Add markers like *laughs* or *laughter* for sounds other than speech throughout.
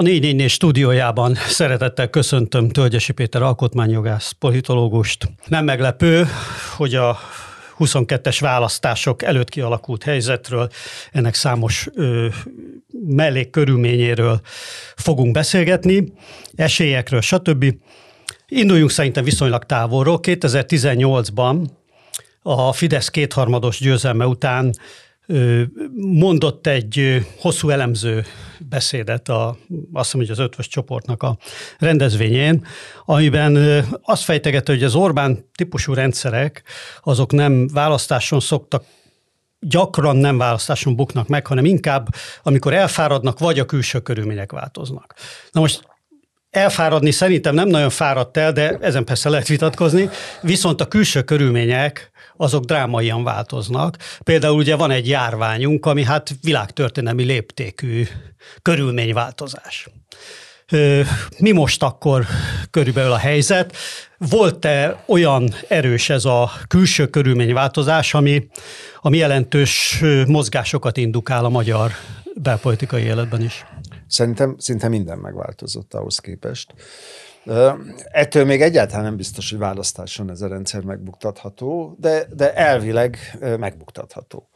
A 444 stúdiójában szeretettel köszöntöm Tölgyesi Péter alkotmányjogász politológust. Nem meglepő, hogy a 22-es választások előtt kialakult helyzetről, ennek számos ö, mellékkörülményéről fogunk beszélgetni, esélyekről, stb. Induljunk szerintem viszonylag távolról. 2018-ban a Fidesz kétharmados győzelme után mondott egy hosszú elemző beszédet, a, azt hiszem, hogy az ötvös csoportnak a rendezvényén, amiben azt fejtegette, hogy az Orbán típusú rendszerek, azok nem választáson szoktak gyakran nem választáson buknak meg, hanem inkább, amikor elfáradnak, vagy a külső körülmények változnak. Na most elfáradni szerintem nem nagyon fáradt el, de ezen persze lehet vitatkozni, viszont a külső körülmények azok drámaian változnak. Például ugye van egy járványunk, ami hát világtörténelmi léptékű körülményváltozás. Mi most akkor körülbelül a helyzet? Volt-e olyan erős ez a külső körülményváltozás, ami, ami jelentős mozgásokat indukál a magyar belpolitikai életben is? Szerintem szinte minden megváltozott ahhoz képest. Ettől még egyáltalán nem biztos, hogy választáson ez a rendszer megbuktatható, de, de elvileg megbuktatható.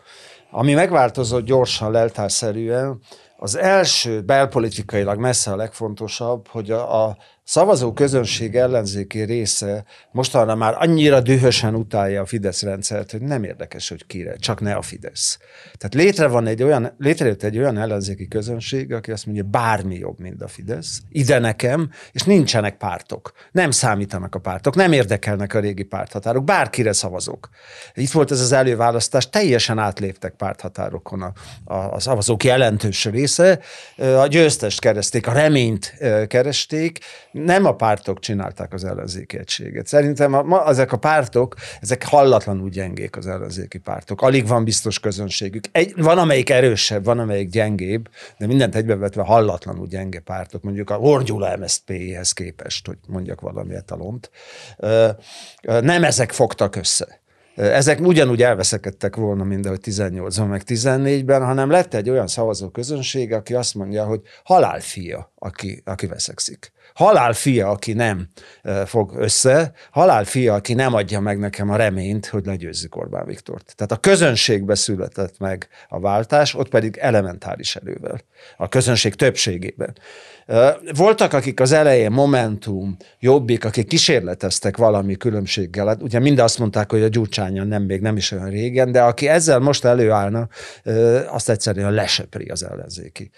Ami megváltozott gyorsan, leltárszerűen, az első belpolitikailag messze a legfontosabb, hogy a, a szavazó közönség ellenzéki része mostanra már annyira dühösen utálja a Fidesz rendszert, hogy nem érdekes, hogy kire, csak ne a Fidesz. Tehát létre van egy olyan, létrejött egy olyan ellenzéki közönség, aki azt mondja, bármi jobb, mint a Fidesz, ide nekem, és nincsenek pártok. Nem számítanak a pártok, nem érdekelnek a régi párthatárok, bárkire szavazok. Itt volt ez az előválasztás, teljesen átléptek párthatárokon a, a, a szavazók jelentős része, a győztest keresték, a reményt keresték, nem a pártok csinálták az ellenzéki egységet. Szerintem a, ma ezek a pártok, ezek hallatlanul gyengék az ellenzéki pártok. Alig van biztos közönségük. Egy, van amelyik erősebb, van amelyik gyengébb, de mindent egybevetve hallatlanul gyenge pártok, mondjuk a Orgyula MSZP-hez képest, hogy mondjak valami etalont. Nem ezek fogtak össze. Ezek ugyanúgy elveszekedtek volna ahogy 18-ban, meg 14-ben, hanem lett egy olyan szavazó közönség, aki azt mondja, hogy halálfia, aki, aki veszekszik halál fia, aki nem fog össze, halál fia, aki nem adja meg nekem a reményt, hogy legyőzzük Orbán Viktort. Tehát a közönségbe született meg a váltás, ott pedig elementáris erővel. A közönség többségében. Voltak, akik az elején Momentum, Jobbik, akik kísérleteztek valami különbséggel. Hát ugye mind azt mondták, hogy a gyurcsánya nem még nem is olyan régen, de aki ezzel most előállna, azt egyszerűen lesöpri az ellenzéki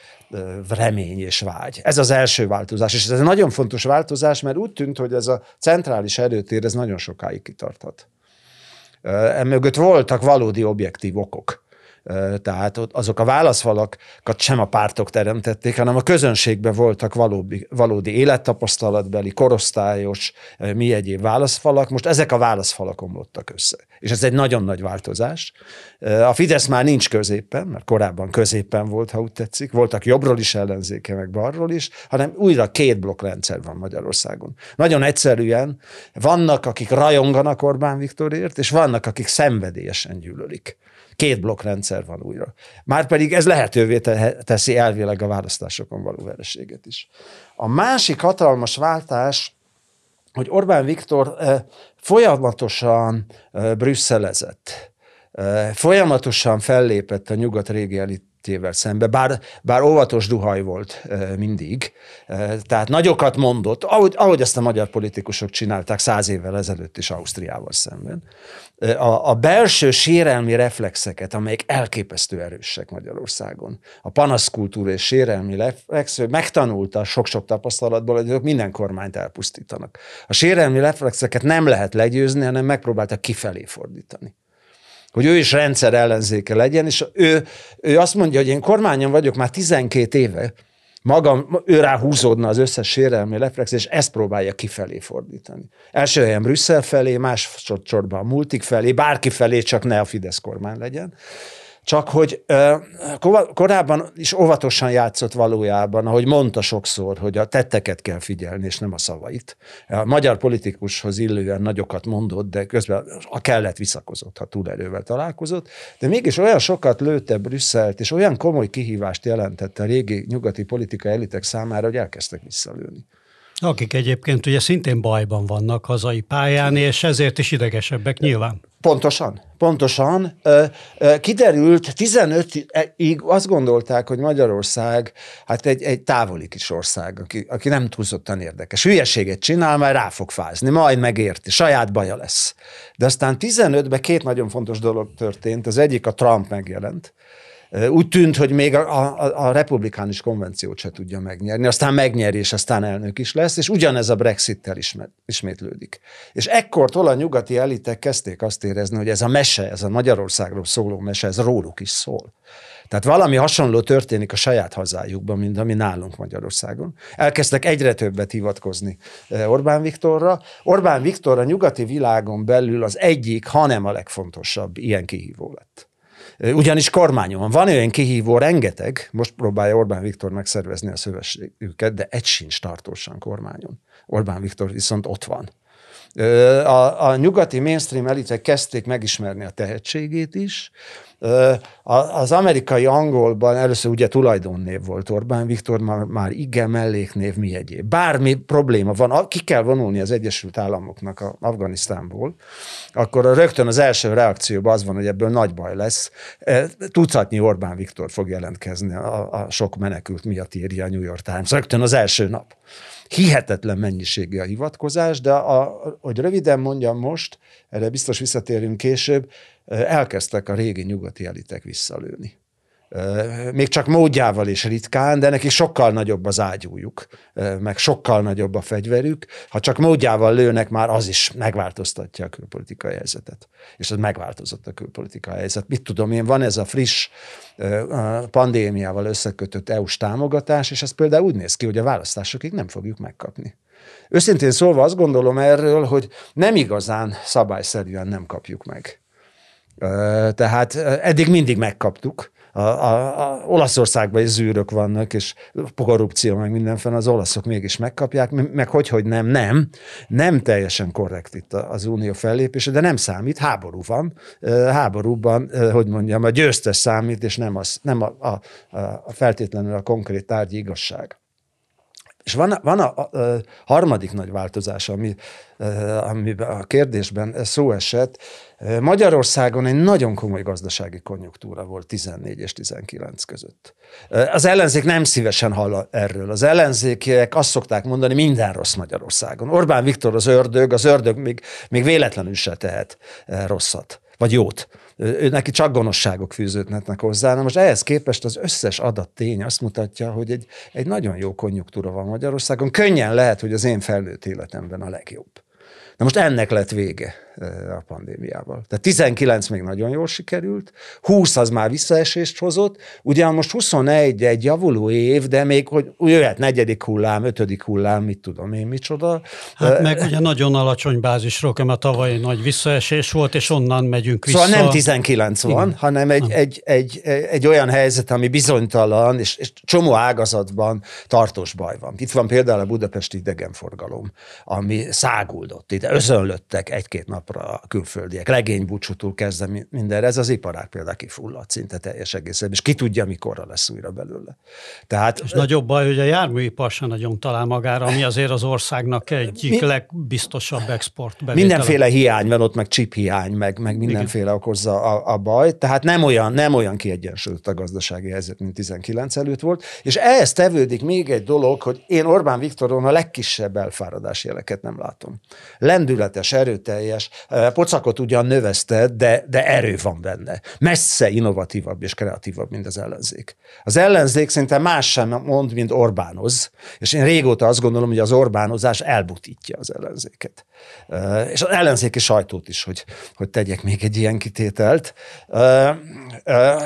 remény és vágy. Ez az első változás, és ez egy nagyon fontos változás, mert úgy tűnt, hogy ez a centrális erőtér, ez nagyon sokáig kitarthat. Emögött voltak valódi objektív okok. Tehát ott azok a válaszfalakat sem a pártok teremtették, hanem a közönségben voltak valódi, valódi élettapasztalatbeli, korosztályos, mi egyéb válaszfalak. Most ezek a válaszfalak omlottak össze. És ez egy nagyon nagy változás. A Fidesz már nincs középen, mert korábban középen volt, ha úgy tetszik. Voltak jobbról is ellenzéke, meg balról is, hanem újra két blokkrendszer van Magyarországon. Nagyon egyszerűen vannak, akik rajonganak Orbán Viktorért, és vannak, akik szenvedélyesen gyűlölik. Két blokkrendszer van újra. Márpedig ez lehetővé teszi elvileg a választásokon való vereséget is. A másik hatalmas váltás, hogy Orbán Viktor folyamatosan brüsszelezett, folyamatosan fellépett a nyugat régi elit szembe, bár, bár óvatos duhaj volt e, mindig, e, tehát nagyokat mondott, ahogy, ahogy ezt a magyar politikusok csinálták száz évvel ezelőtt is Ausztriával szemben a, a belső sérelmi reflexeket, amelyek elképesztő erősek Magyarországon. A panaszkultúra és sérelmi reflex, ő megtanulta sok-sok tapasztalatból, hogy minden kormányt elpusztítanak. A sérelmi reflexeket nem lehet legyőzni, hanem megpróbálta kifelé fordítani hogy ő is rendszer ellenzéke legyen, és ő, ő azt mondja, hogy én kormányon vagyok már 12 éve, magam, ő rá húzódna az összes sérelmi reflex, és ezt próbálja kifelé fordítani. Első helyen Brüsszel felé, másodszorban a multik felé, bárki felé, csak ne a Fidesz kormány legyen. Csak hogy korábban is óvatosan játszott valójában, ahogy mondta sokszor, hogy a tetteket kell figyelni, és nem a szavait. A magyar politikushoz illően nagyokat mondott, de közben a kellett visszakozott, ha túlerővel találkozott. De mégis olyan sokat lőtte Brüsszelt, és olyan komoly kihívást jelentett a régi nyugati politika elitek számára, hogy elkezdtek visszalőni. Akik egyébként ugye szintén bajban vannak hazai pályán, és ezért is idegesebbek nyilván. Pontosan, pontosan. Kiderült, 15-ig e, azt gondolták, hogy Magyarország hát egy, egy távoli kis ország, aki, aki nem túlzottan érdekes. Hülyeséget csinál, majd rá fog fázni, majd megérti, saját baja lesz. De aztán 15-ben két nagyon fontos dolog történt. Az egyik a Trump megjelent, úgy tűnt, hogy még a, a, a republikánus konvenciót se tudja megnyerni, aztán megnyeri, és aztán elnök is lesz, és ugyanez a Brexit-tel ismet, ismétlődik. És ekkortól a nyugati elitek kezdték azt érezni, hogy ez a mese, ez a Magyarországról szóló mese, ez róluk is szól. Tehát valami hasonló történik a saját hazájukban, mint ami nálunk Magyarországon. Elkezdtek egyre többet hivatkozni Orbán Viktorra. Orbán Viktor a nyugati világon belül az egyik, hanem a legfontosabb ilyen kihívó lett. Ugyanis kormányon van. Van olyan kihívó rengeteg, most próbálja Orbán Viktor megszervezni a szövetségüket, de egy sincs tartósan kormányon. Orbán Viktor viszont ott van. A, a nyugati mainstream elitek kezdték megismerni a tehetségét is. Az amerikai angolban először ugye tulajdonnév volt Orbán Viktor, már, már igen, melléknév, mi egyéb. Bármi probléma van, ki kell vonulni az Egyesült Államoknak a Afganisztánból, akkor rögtön az első reakcióban az van, hogy ebből nagy baj lesz. Tucatnyi Orbán Viktor fog jelentkezni a, a sok menekült miatt írja a New York Times, rögtön az első nap hihetetlen mennyiségű a hivatkozás, de a, hogy röviden mondjam most, erre biztos visszatérünk később, elkezdtek a régi nyugati elitek visszalőni még csak módjával is ritkán, de neki sokkal nagyobb az ágyújuk, meg sokkal nagyobb a fegyverük. Ha csak módjával lőnek, már az is megváltoztatja a külpolitikai helyzetet. És az megváltozott a külpolitikai helyzet. Mit tudom én, van ez a friss pandémiával összekötött EU-s támogatás, és ez például úgy néz ki, hogy a választásokig nem fogjuk megkapni. Őszintén szólva azt gondolom erről, hogy nem igazán szabályszerűen nem kapjuk meg. Tehát eddig mindig megkaptuk, a, a, a Olaszországban is zűrök vannak, és korrupció, meg mindenféle, az olaszok mégis megkapják, meg hogy, hogy nem, nem, nem teljesen korrekt itt az unió fellépése, de nem számít, háború van, háborúban, hogy mondjam, a győztes számít, és nem, az, nem a, a, a feltétlenül a konkrét tárgyi igazság. És van, van a, a, a harmadik nagy változás, ami, amiben a kérdésben szó esett. Magyarországon egy nagyon komoly gazdasági konjunktúra volt 14 és 19 között. Az ellenzék nem szívesen hall erről. Az ellenzékiek azt szokták mondani, minden rossz Magyarországon. Orbán Viktor az ördög, az ördög még, még véletlenül se tehet rosszat vagy jót. Ő neki csak gonoszságok fűződnek hozzá. Na most ehhez képest az összes adat tény azt mutatja, hogy egy, egy nagyon jó konjunktúra van Magyarországon. Könnyen lehet, hogy az én felnőtt életemben a legjobb. Na most ennek lett vége a pandémiával. Tehát 19 még nagyon jól sikerült, 20 az már visszaesést hozott, ugyan most 21 egy javuló év, de még hogy jöhet negyedik hullám, ötödik hullám, mit tudom én, micsoda. Hát meg ugye nagyon alacsony bázisról, mert tavaly nagy visszaesés volt, és onnan megyünk vissza. Szóval nem 19 van, Igen. hanem egy, egy, egy, egy, olyan helyzet, ami bizonytalan, és, és csomó ágazatban tartós baj van. Itt van például a budapesti idegenforgalom, ami száguldott de özönlöttek egy-két napra a külföldiek. Legénybúcsútól kezdve mindenre. Ez az iparág például kifulladt szinte teljes egészen, és ki tudja, mikorra lesz újra belőle. Tehát, és nagyobb baj, hogy a járműipar sem nagyon talál magára, ami azért az országnak egyik mi, legbiztosabb export bevétele. Mindenféle hiány van ott, meg chip hiány, meg, meg mindenféle Igen. okozza a, a baj. Tehát nem olyan, nem olyan kiegyensúlyozott a gazdasági helyzet, mint 19 előtt volt. És ehhez tevődik még egy dolog, hogy én Orbán Viktoron a legkisebb elfáradás jeleket nem látom. Le lendületes, erőteljes, pocakot ugyan növeszte, de, de erő van benne. Messze innovatívabb és kreatívabb, mint az ellenzék. Az ellenzék szinte más sem mond, mint Orbánoz, és én régóta azt gondolom, hogy az Orbánozás elbutítja az ellenzéket és az ellenzéki sajtót is, hogy, hogy tegyek még egy ilyen kitételt,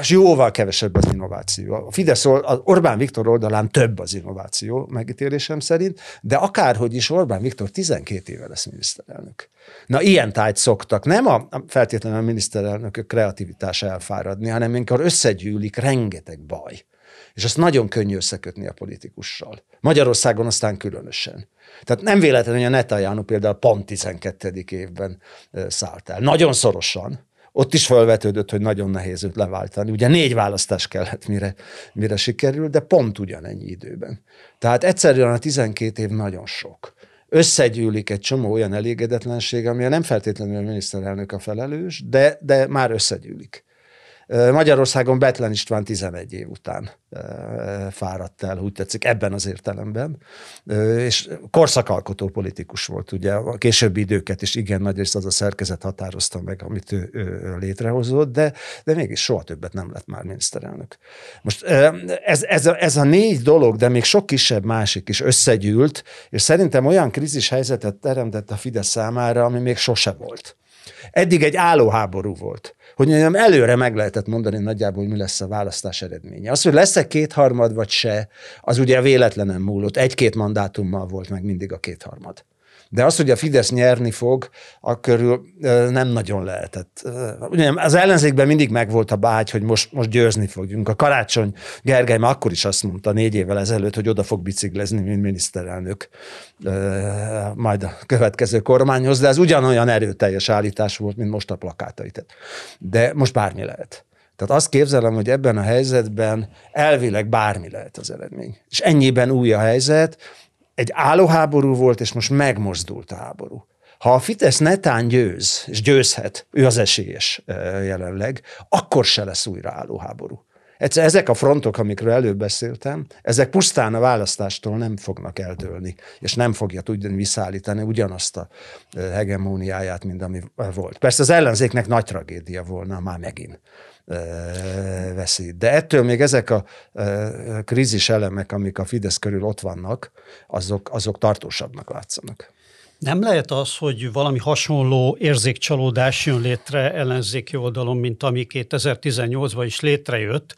és jóval kevesebb az innováció. A Fidesz, az Orbán Viktor oldalán több az innováció megítélésem szerint, de akárhogy is Orbán Viktor 12 éve lesz miniszterelnök. Na, ilyen tájt szoktak. Nem a, feltétlenül a miniszterelnökök kreativitása elfáradni, hanem amikor összegyűlik rengeteg baj és azt nagyon könnyű összekötni a politikussal. Magyarországon aztán különösen. Tehát nem véletlen, hogy a Netanyahu például pont 12. évben szállt el. Nagyon szorosan. Ott is felvetődött, hogy nagyon nehéz őt leváltani. Ugye négy választás kellett, mire, mire sikerül, de pont ugyanennyi időben. Tehát egyszerűen a 12 év nagyon sok összegyűlik egy csomó olyan elégedetlenség, ami nem feltétlenül a miniszterelnök a felelős, de, de már összegyűlik. Magyarországon Betlen István 11 év után fáradt el, úgy tetszik, ebben az értelemben. És korszakalkotó politikus volt, ugye a későbbi időket is igen nagy részt az a szerkezet határozta meg, amit ő, ő létrehozott, de, de mégis soha többet nem lett már miniszterelnök. Most ez, ez, a, ez a négy dolog, de még sok kisebb másik is összegyűlt, és szerintem olyan krízis helyzetet teremtett a Fidesz számára, ami még sose volt. Eddig egy állóháború volt. Hogy nem előre meg lehetett mondani nagyjából, hogy mi lesz a választás eredménye. Az, hogy lesz-e kétharmad vagy se, az ugye véletlenen múlott. Egy-két mandátummal volt meg mindig a kétharmad de az, hogy a Fidesz nyerni fog, akkor nem nagyon lehetett. Ugye az ellenzékben mindig megvolt a bágy, hogy most, most győzni fogjunk. A Karácsony Gergely már akkor is azt mondta négy évvel ezelőtt, hogy oda fog biciklezni, mint miniszterelnök majd a következő kormányhoz, de ez ugyanolyan erőteljes állítás volt, mint most a plakátait. De most bármi lehet. Tehát azt képzelem, hogy ebben a helyzetben elvileg bármi lehet az eredmény. És ennyiben új a helyzet, egy állóháború volt, és most megmozdult a háború. Ha a Fidesz netán győz, és győzhet, ő az esélyes jelenleg, akkor se lesz újra állóháború. Egyszer ezek a frontok, amikről előbb beszéltem, ezek pusztán a választástól nem fognak eldőlni, és nem fogja tudni visszaállítani ugyanazt a hegemóniáját, mint ami volt. Persze az ellenzéknek nagy tragédia volna már megint, veszi. De ettől még ezek a krízis elemek, amik a Fidesz körül ott vannak, azok, azok tartósabbnak látszanak. Nem lehet az, hogy valami hasonló érzékcsalódás jön létre ellenzéki oldalon, mint ami 2018-ban is létrejött.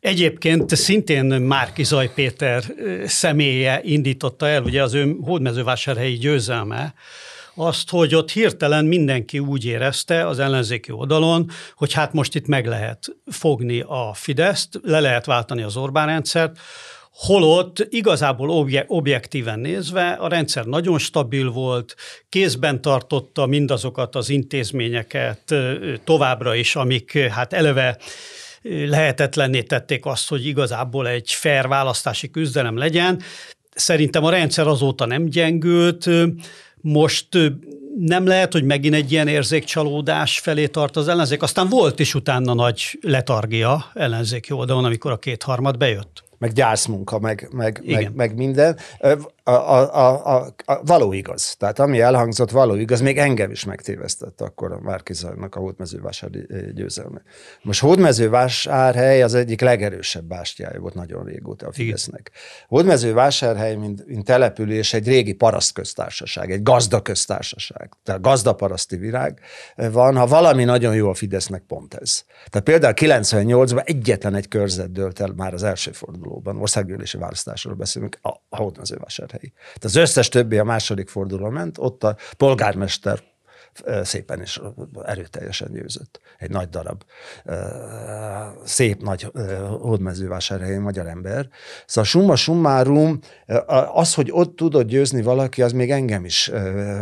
Egyébként szintén Márki Zaj Péter személye indította el, ugye az ő hódmezővásárhelyi győzelme, azt, hogy ott hirtelen mindenki úgy érezte az ellenzéki oldalon, hogy hát most itt meg lehet fogni a Fideszt, le lehet váltani az Orbán rendszert, holott igazából obje, objektíven nézve a rendszer nagyon stabil volt, kézben tartotta mindazokat az intézményeket továbbra is, amik hát eleve lehetetlenné tették azt, hogy igazából egy fair választási küzdelem legyen. Szerintem a rendszer azóta nem gyengült, most nem lehet, hogy megint egy ilyen érzékcsalódás felé tart az ellenzék. Aztán volt is utána nagy letargia ellenzéki jó oldalon, amikor a kétharmad bejött. Meg gyászmunka, meg, meg, Igen. meg, meg minden a, a, a, a, a való igaz. Tehát ami elhangzott való igaz, még engem is megtévesztett akkor a Márkizajnak a hódmezővásári győzelme. Most hódmezővásárhely az egyik legerősebb bástyája volt nagyon régóta a Fidesznek. Hódmezővásárhely, mint, mint település, egy régi parasztköztársaság, egy gazdaköztársaság, tehát gazdaparaszti virág van. Ha valami nagyon jó a Fidesznek, pont ez. Tehát például 98-ban egyetlen egy körzet dölt el már az első fordulóban, országgyűlési választásról beszélünk, a hódmezővásárhelyi. Tehát az összes többi a második forduló ment, ott a polgármester szépen és erőteljesen győzött. Egy nagy darab, szép nagy hódmezővásárhelyi magyar ember. Szóval summa summarum, az, hogy ott tudod győzni valaki, az még engem is,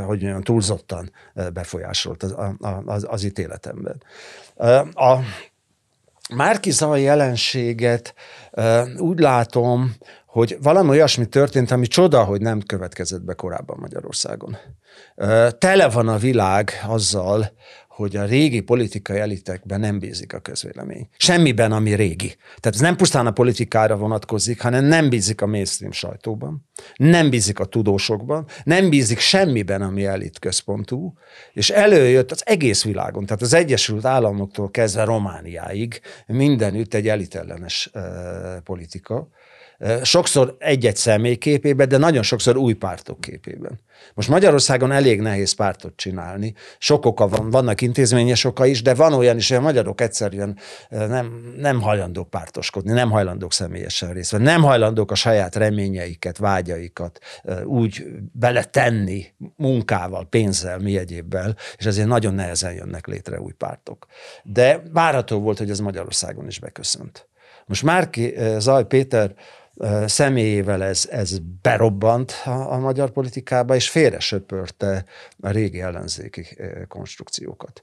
hogy olyan túlzottan befolyásolt az, az, az ítéletemben. A Márki jelenséget úgy látom, hogy valami olyasmi történt, ami csoda, hogy nem következett be korábban Magyarországon. Tele van a világ azzal, hogy a régi politikai elitekben nem bízik a közvélemény. Semmiben, ami régi. Tehát ez nem pusztán a politikára vonatkozik, hanem nem bízik a mainstream sajtóban, nem bízik a tudósokban, nem bízik semmiben, ami elit központú, és előjött az egész világon, tehát az Egyesült Államoktól kezdve Romániáig mindenütt egy elitellenes euh, politika, Sokszor egy-egy személy képében, de nagyon sokszor új pártok képében. Most Magyarországon elég nehéz pártot csinálni. Sok oka van, vannak intézményes oka is, de van olyan is, hogy a magyarok egyszerűen nem, nem hajlandók pártoskodni, nem hajlandók személyesen részt venni, nem hajlandók a saját reményeiket, vágyaikat úgy beletenni munkával, pénzzel, mi egyébbel, és ezért nagyon nehezen jönnek létre új pártok. De várható volt, hogy ez Magyarországon is beköszönt. Most Márki Zaj Péter személyével ez, ez berobbant a, a magyar politikába, és félresöpörte a régi ellenzéki konstrukciókat.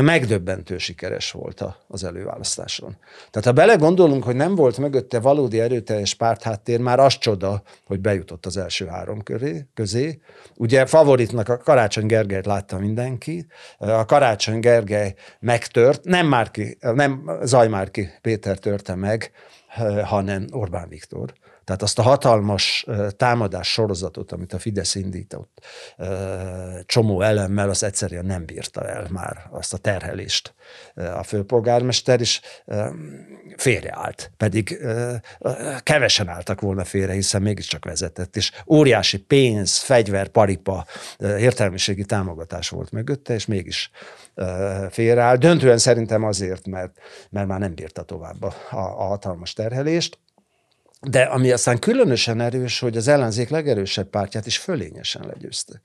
Megdöbbentő sikeres volt az előválasztáson. Tehát ha belegondolunk, hogy nem volt mögötte valódi erőteljes pártháttér, már az csoda, hogy bejutott az első három köré, közé. Ugye favoritnak a Karácsony Gergelyt látta mindenki, a Karácsony Gergely megtört, nem, Márki, nem Zajmárki Péter törte meg, hanem Orbán Viktor. Tehát azt a hatalmas támadás sorozatot, amit a Fidesz indított csomó elemmel, az egyszerűen nem bírta el már azt a terhelést a főpolgármester, is félreállt. Pedig kevesen álltak volna félre, hiszen mégiscsak vezetett, és óriási pénz, fegyver, paripa, értelmiségi támogatás volt mögötte, és mégis félreállt. Döntően szerintem azért, mert, mert már nem bírta tovább a, a hatalmas terhelést. De ami aztán különösen erős, hogy az ellenzék legerősebb pártját is fölényesen legyőzte.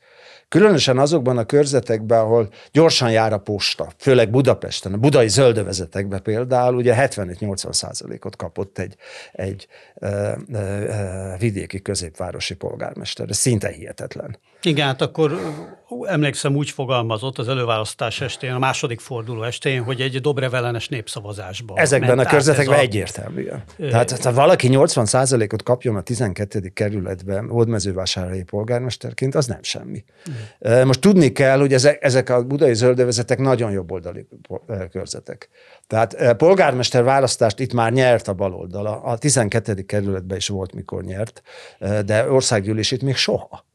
Különösen azokban a körzetekben, ahol gyorsan jár a posta, főleg Budapesten, a budai zöldövezetekben például, ugye 75-80 százalékot kapott egy, egy ö, ö, ö, vidéki középvárosi polgármester. Ez szinte hihetetlen. Igen, hát akkor emlékszem úgy fogalmazott az előválasztás estén, a második forduló estén, hogy egy Dobrevelenes népszavazásban Ezekben a körzetekben ez a... egyértelműen. Tehát ha valaki 80 ot kapjon a 12. kerületben hódmezővásárhelyi polgármesterként, az nem semmi. Igen. Mm. Most tudni kell, hogy ezek, ezek a budai zöldövezetek nagyon jobboldali körzetek. Tehát polgármester választást itt már nyert a baloldala. A 12. kerületben is volt, mikor nyert, de országgyűlés itt még soha.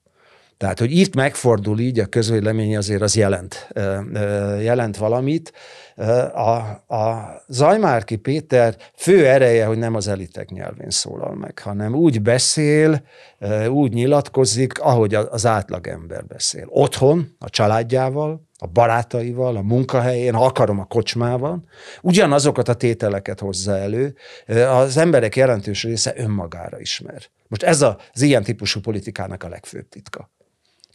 Tehát, hogy itt megfordul így a közvélemény, azért az jelent, jelent valamit. A, a Zajmárki Péter fő ereje, hogy nem az elitek nyelvén szólal meg, hanem úgy beszél, úgy nyilatkozik, ahogy az átlagember beszél. Otthon, a családjával, a barátaival, a munkahelyén, ha akarom, a kocsmában, ugyanazokat a tételeket hozza elő, az emberek jelentős része önmagára ismer. Most ez az ilyen típusú politikának a legfőbb titka.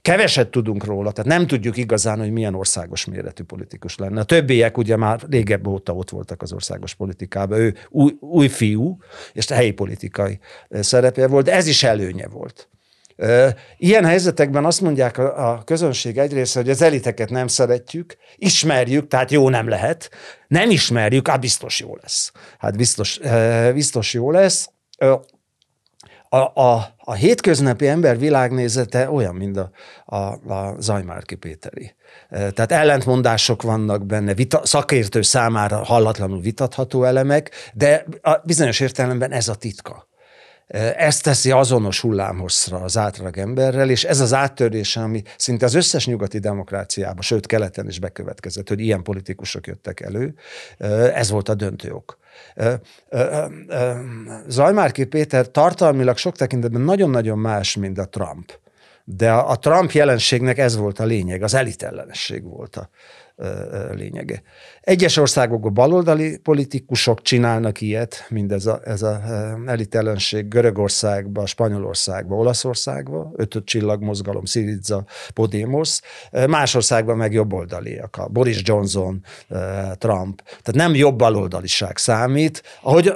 Keveset tudunk róla, tehát nem tudjuk igazán, hogy milyen országos méretű politikus lenne. A többiek ugye már régebb óta ott voltak az országos politikában. Ő új, új fiú, és helyi politikai eh, szerepje volt, de ez is előnye volt. Eh, ilyen helyzetekben azt mondják a közönség egy része, hogy az eliteket nem szeretjük, ismerjük, tehát jó nem lehet, nem ismerjük, hát biztos jó lesz. Hát biztos, eh, biztos jó lesz a, a, a hétköznapi ember világnézete olyan, mint a, a, a Zajmárki Péteri. Tehát ellentmondások vannak benne, vita, szakértő számára hallatlanul vitatható elemek, de a bizonyos értelemben ez a titka Eh, ezt teszi azonos hullámhosszra az átlag emberrel, és ez az áttörés, ami szinte az összes nyugati demokráciában, sőt keleten is bekövetkezett, hogy ilyen politikusok jöttek elő, eh, ez volt a döntő ok. Eh, Zajmárki Péter tartalmilag sok tekintetben nagyon-nagyon más, mint a Trump. De a Trump jelenségnek ez volt a lényeg, az elitellenesség volt a, lényege. Egyes országokban baloldali politikusok csinálnak ilyet, mind ez a, ez a elitelenség Görögországban, Spanyolországban, Olaszországban, ötöt mozgalom Syriza, Podemos, más országban meg jobboldaliak, a Boris Johnson, Trump. Tehát nem jobb baloldaliság számít. Ahogy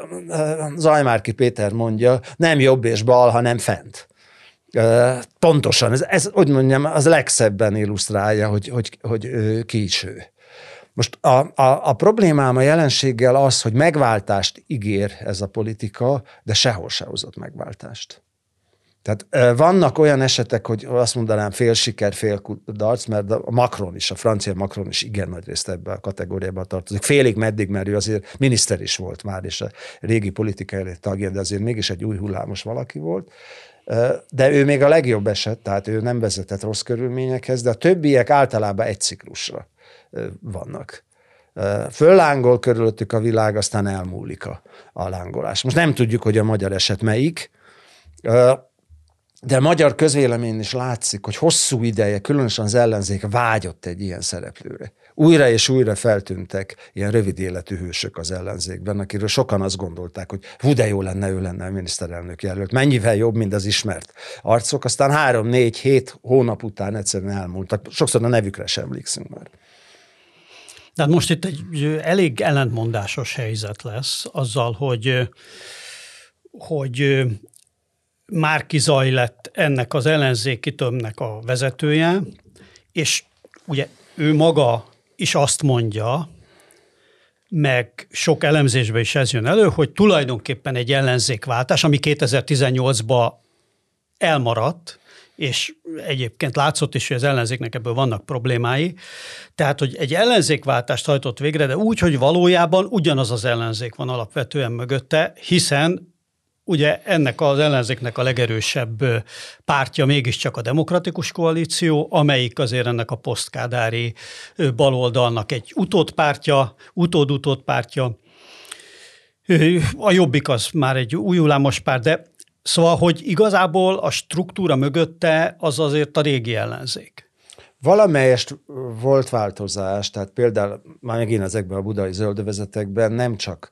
Zajmárki Péter mondja, nem jobb és bal, hanem fent. Pontosan, ez, ez, hogy mondjam, az legszebben illusztrálja, hogy, hogy, hogy ki is ő. Most a, a, a problémám a jelenséggel az, hogy megváltást ígér ez a politika, de sehol se hozott megváltást. Tehát vannak olyan esetek, hogy azt mondanám fél siker, fél kudarc, mert a Macron is, a francia Macron is igen nagy részt ebbe a kategóriába tartozik. Félig meddig, mert ő azért miniszter is volt már, és a régi politikai tagja, de azért mégis egy új hullámos valaki volt de ő még a legjobb eset, tehát ő nem vezetett rossz körülményekhez, de a többiek általában egy ciklusra vannak. Föllángol körülöttük a világ, aztán elmúlik a, a lángolás. Most nem tudjuk, hogy a magyar eset melyik, de a magyar közvélemény is látszik, hogy hosszú ideje, különösen az ellenzék vágyott egy ilyen szereplőre újra és újra feltűntek ilyen rövid életű hősök az ellenzékben, akiről sokan azt gondolták, hogy hú de jó lenne, ő lenne a miniszterelnök jelölt, mennyivel jobb, mint az ismert arcok, aztán három, négy, hét hónap után egyszerűen elmúltak. Sokszor a nevükre sem emlékszünk már. De hát most itt egy elég ellentmondásos helyzet lesz azzal, hogy, hogy Márki Zaj lett ennek az ellenzéki tömnek a vezetője, és ugye ő maga is azt mondja, meg sok elemzésben is ez jön elő, hogy tulajdonképpen egy ellenzékváltás, ami 2018-ban elmaradt, és egyébként látszott is, hogy az ellenzéknek ebből vannak problémái. Tehát, hogy egy ellenzékváltást hajtott végre, de úgy, hogy valójában ugyanaz az ellenzék van alapvetően mögötte, hiszen ugye ennek az ellenzéknek a legerősebb pártja mégiscsak a demokratikus koalíció, amelyik azért ennek a posztkádári baloldalnak egy utódpártja, utód-utódpártja. A jobbik az már egy újulámos párt, de szóval, hogy igazából a struktúra mögötte az azért a régi ellenzék. Valamelyest volt változás, tehát például már megint ezekben a budai zöldövezetekben nem csak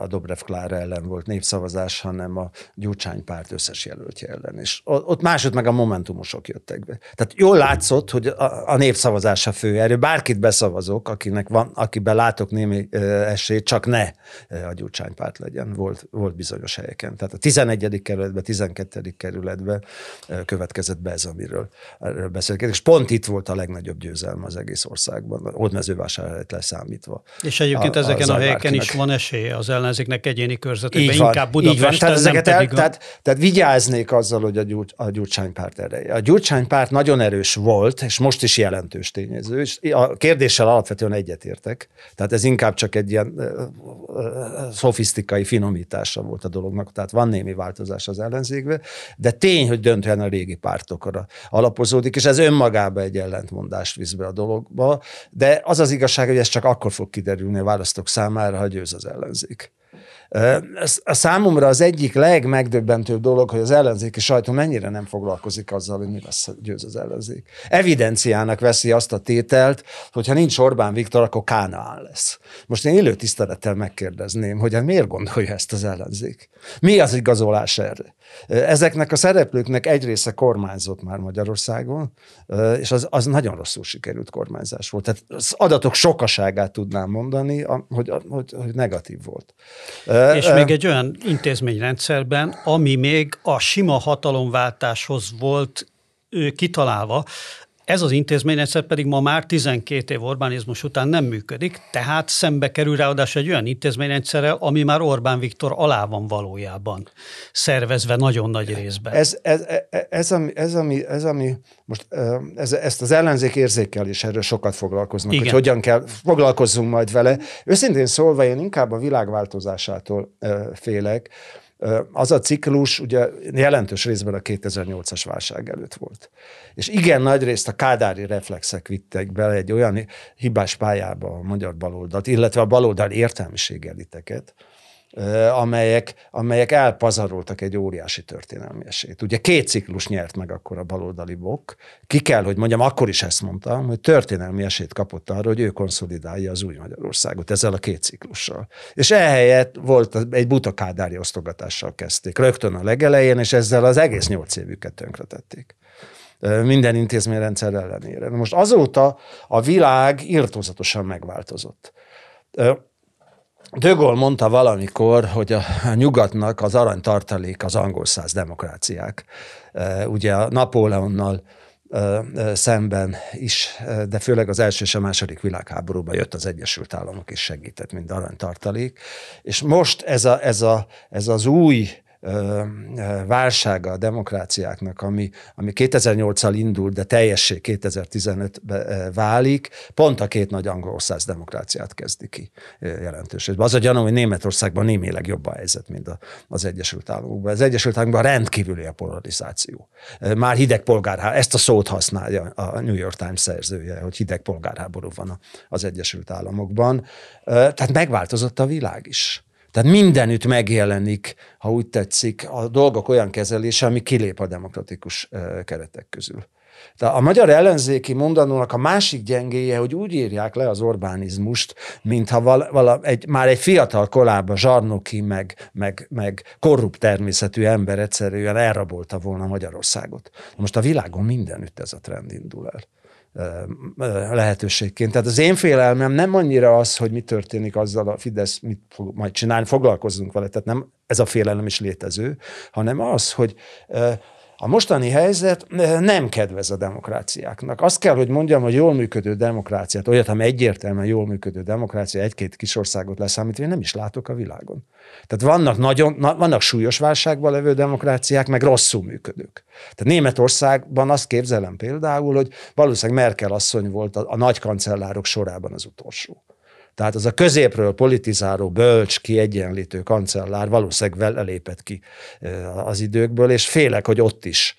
a Dobrev Klára ellen volt népszavazás, hanem a Gyurcsány párt összes jelöltje ellen. És ott másod meg a momentumosok jöttek be. Tehát jól látszott, hogy a, a népszavazás a fő erő. Bárkit beszavazok, akinek van, akiben látok némi esélyt, csak ne a Gyurcsány párt legyen. Volt, volt bizonyos helyeken. Tehát a 11. kerületben, 12. kerületben következett be ez, amiről beszélgetek. És pont itt volt a legnagyobb győzelme az egész országban, mezővásárhelyet leszámítva. És egyébként a, ezeken a, a helyeken is van esélye az ellenzéknek egyéni körzetekben, így van, inkább Budapesten, így van. Tehát, ezeket el, a... tehát, tehát vigyáznék azzal, hogy a, gyur, a gyurcsánypárt párt ereje. A gyurcsánypárt párt nagyon erős volt, és most is jelentős tényező, és a kérdéssel alapvetően egyetértek, tehát ez inkább csak egy ilyen szofisztikai finomítása volt a dolognak, tehát van némi változás az ellenzékben, de tény, hogy döntően a régi pártokra alapozódik, és ez önmagában egy ellentmondást visz be a dologba, de az az igazság, hogy ez csak akkor fog kiderülni a választók számára, ha győz az ellenzék. music A számomra az egyik legmegdöbbentőbb dolog, hogy az ellenzéki sajtó mennyire nem foglalkozik azzal, hogy mi lesz, győz az ellenzék. Evidenciának veszi azt a tételt, hogyha nincs Orbán Viktor, akkor Kánaán lesz. Most én élő tisztelettel megkérdezném, hogy hát miért gondolja ezt az ellenzék? Mi az igazolás erre? Ezeknek a szereplőknek egy része kormányzott már Magyarországon, és az, az nagyon rosszul sikerült kormányzás volt. Tehát az adatok sokaságát tudnám mondani, hogy, hogy, hogy negatív volt. És még egy olyan intézményrendszerben, ami még a sima hatalomváltáshoz volt kitalálva, ez az intézményrendszer pedig ma már 12 év Orbánizmus után nem működik, tehát szembe kerül ráadásul egy olyan intézményrendszerrel, ami már Orbán Viktor alá van valójában szervezve nagyon nagy részben. Ez, ez, ez, e, ez, ami, ez, ami, ez ami most ez, ezt az ellenzék érzékel is erről sokat foglalkoznak, Igen. hogy hogyan kell, foglalkozzunk majd vele. Őszintén szólva én inkább a világváltozásától félek, az a ciklus ugye jelentős részben a 2008-as válság előtt volt. És igen, nagy részt a kádári reflexek vittek bele egy olyan hibás pályába a magyar baloldalt, illetve a baloldal értelmiség eliteket, amelyek, amelyek elpazaroltak egy óriási történelmi esélyt. Ugye két ciklus nyert meg akkor a baloldali bok. Ki kell, hogy mondjam, akkor is ezt mondtam, hogy történelmi esélyt kapott arra, hogy ő konszolidálja az új Magyarországot ezzel a két ciklussal. És ehelyett volt egy buta kádári osztogatással kezdték, rögtön a legelején, és ezzel az egész nyolc évüket tönkretették minden intézményrendszer ellenére. most azóta a világ irtózatosan megváltozott Dögol mondta valamikor, hogy a, a nyugatnak az aranytartalék az angol száz demokráciák. Ugye a Napóleonnal szemben is, de főleg az első és a második világháborúban jött az Egyesült Államok és segített, mint aranytartalék. És most ez, a, ez, a, ez az új válsága a demokráciáknak, ami, ami 2008-al indul, de teljessé 2015-ben válik, pont a két nagy angol ország demokráciát kezdi ki jelentős. Az a gyanú, hogy Németországban némileg jobb a helyzet, mint az Egyesült Államokban. Az Egyesült Államokban rendkívüli a polarizáció. Már hideg polgárháború, ezt a szót használja a New York Times szerzője, hogy hideg polgárháború van az Egyesült Államokban. Tehát megváltozott a világ is. Tehát mindenütt megjelenik, ha úgy tetszik, a dolgok olyan kezelése, ami kilép a demokratikus keretek közül. De a magyar ellenzéki mondanónak a másik gyengéje, hogy úgy írják le az Orbánizmust, mintha vala, vala, egy, már egy fiatal kolába zsarnoki, meg, meg, meg korrupt természetű ember egyszerűen elrabolta volna Magyarországot. Most a világon mindenütt ez a trend indul el lehetőségként. Tehát az én félelmem nem annyira az, hogy mi történik azzal a Fidesz, mit fog majd csinálni, foglalkozzunk vele, tehát nem ez a félelem is létező, hanem az, hogy a mostani helyzet eh, nem kedvez a demokráciáknak. Azt kell, hogy mondjam, hogy jól működő demokráciát, olyat, ami egyértelműen jól működő demokrácia, egy-két kis országot leszámítva, én nem is látok a világon. Tehát vannak, nagyon, na, vannak súlyos válságban levő demokráciák, meg rosszul működők. Tehát Németországban azt képzelem például, hogy valószínűleg Merkel asszony volt a, a nagy kancellárok sorában az utolsó. Tehát az a középről politizáló, bölcs, kiegyenlítő kancellár valószínűleg lépett ki az időkből, és félek, hogy ott is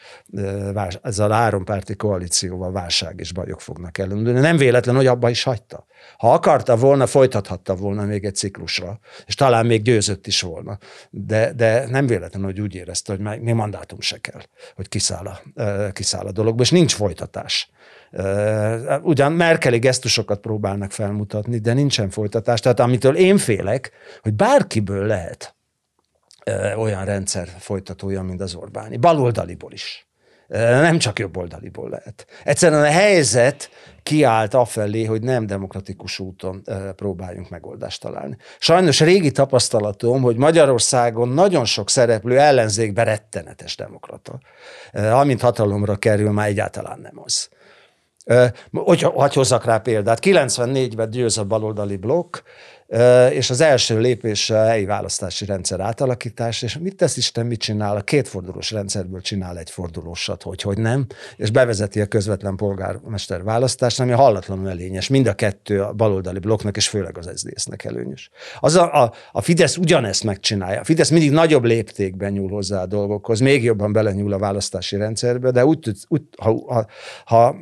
ez a áronpárti koalícióval válság és bajok fognak elindulni. Nem véletlen, hogy abba is hagyta. Ha akarta volna, folytathatta volna még egy ciklusra, és talán még győzött is volna. De, de nem véletlen, hogy úgy érezte, hogy még mandátum se kell, hogy kiszáll a, kiszáll a dologba, és nincs folytatás. Ugyan merkeli gesztusokat próbálnak felmutatni, de nincsen folytatás. Tehát amitől én félek, hogy bárkiből lehet olyan rendszer folytatója, mint az Orbáni. Baloldaliból is. Nem csak jobboldaliból lehet. Egyszerűen a helyzet kiállt afelé, hogy nem demokratikus úton próbáljunk megoldást találni. Sajnos régi tapasztalatom, hogy Magyarországon nagyon sok szereplő ellenzékben rettenetes demokrata. Amint hatalomra kerül, már egyáltalán nem az. Hogy, hogy hozzak rá példát, 94-ben győz a baloldali blokk, és az első lépés a helyi választási rendszer átalakítás, és mit tesz Isten, mit csinál? A kétfordulós rendszerből csinál egy fordulósat, hogy hogy nem, és bevezeti a közvetlen polgármester választást, ami hallatlanul elényes. Mind a kettő a baloldali blokknak, és főleg az SZDSZ-nek előnyös. Az a, a, a Fidesz ugyanezt megcsinálja. A Fidesz mindig nagyobb léptékben nyúl hozzá a dolgokhoz, még jobban belenyúl a választási rendszerbe, de úgy, úgy ha, ha, ha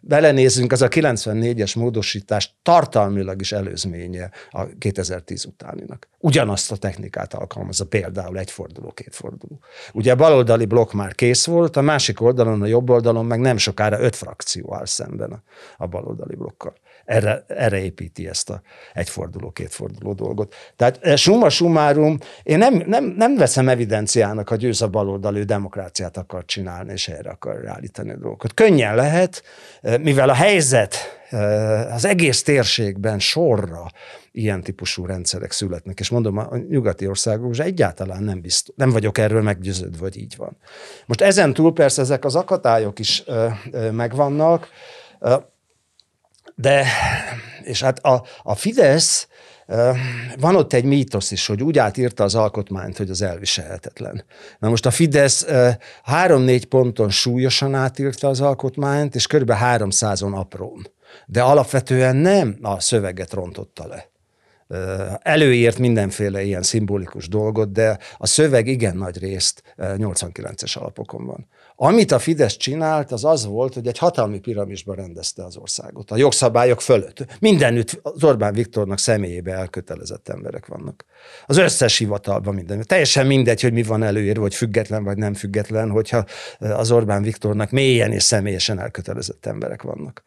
belenézünk, az a 94-es módosítás tartalmilag is előzménye a 2010 utáninak. Ugyanazt a technikát alkalmazza például egy két kétforduló. Ugye a baloldali blokk már kész volt, a másik oldalon, a jobb oldalon meg nem sokára öt frakció áll szemben a baloldali blokkal. Erre, erre építi ezt a egyforduló, kétforduló dolgot. Tehát eh, summa summarum, én nem, nem, nem veszem evidenciának, hogy ősz a baloldalű demokráciát akar csinálni, és erre akar állítani a dolgokat. Könnyen lehet, eh, mivel a helyzet eh, az egész térségben sorra ilyen típusú rendszerek születnek. És mondom, a nyugati országok is egyáltalán nem biztos, nem vagyok erről meggyőződve, hogy így van. Most ezen túl persze ezek az akatályok is megvannak, de, és hát a, a Fidesz, van ott egy mítosz is, hogy úgy átírta az alkotmányt, hogy az elviselhetetlen. Na most a Fidesz három-négy ponton súlyosan átírta az alkotmányt, és kb. 300-on aprón. De alapvetően nem a szöveget rontotta le. Előírt mindenféle ilyen szimbolikus dolgot, de a szöveg igen nagy részt 89-es alapokon van. Amit a Fidesz csinált, az az volt, hogy egy hatalmi piramisba rendezte az országot, a jogszabályok fölött. Mindenütt az Orbán Viktornak személyébe elkötelezett emberek vannak. Az összes hivatalban minden. Teljesen mindegy, hogy mi van előírva, hogy független vagy nem független, hogyha az Orbán Viktornak mélyen és személyesen elkötelezett emberek vannak.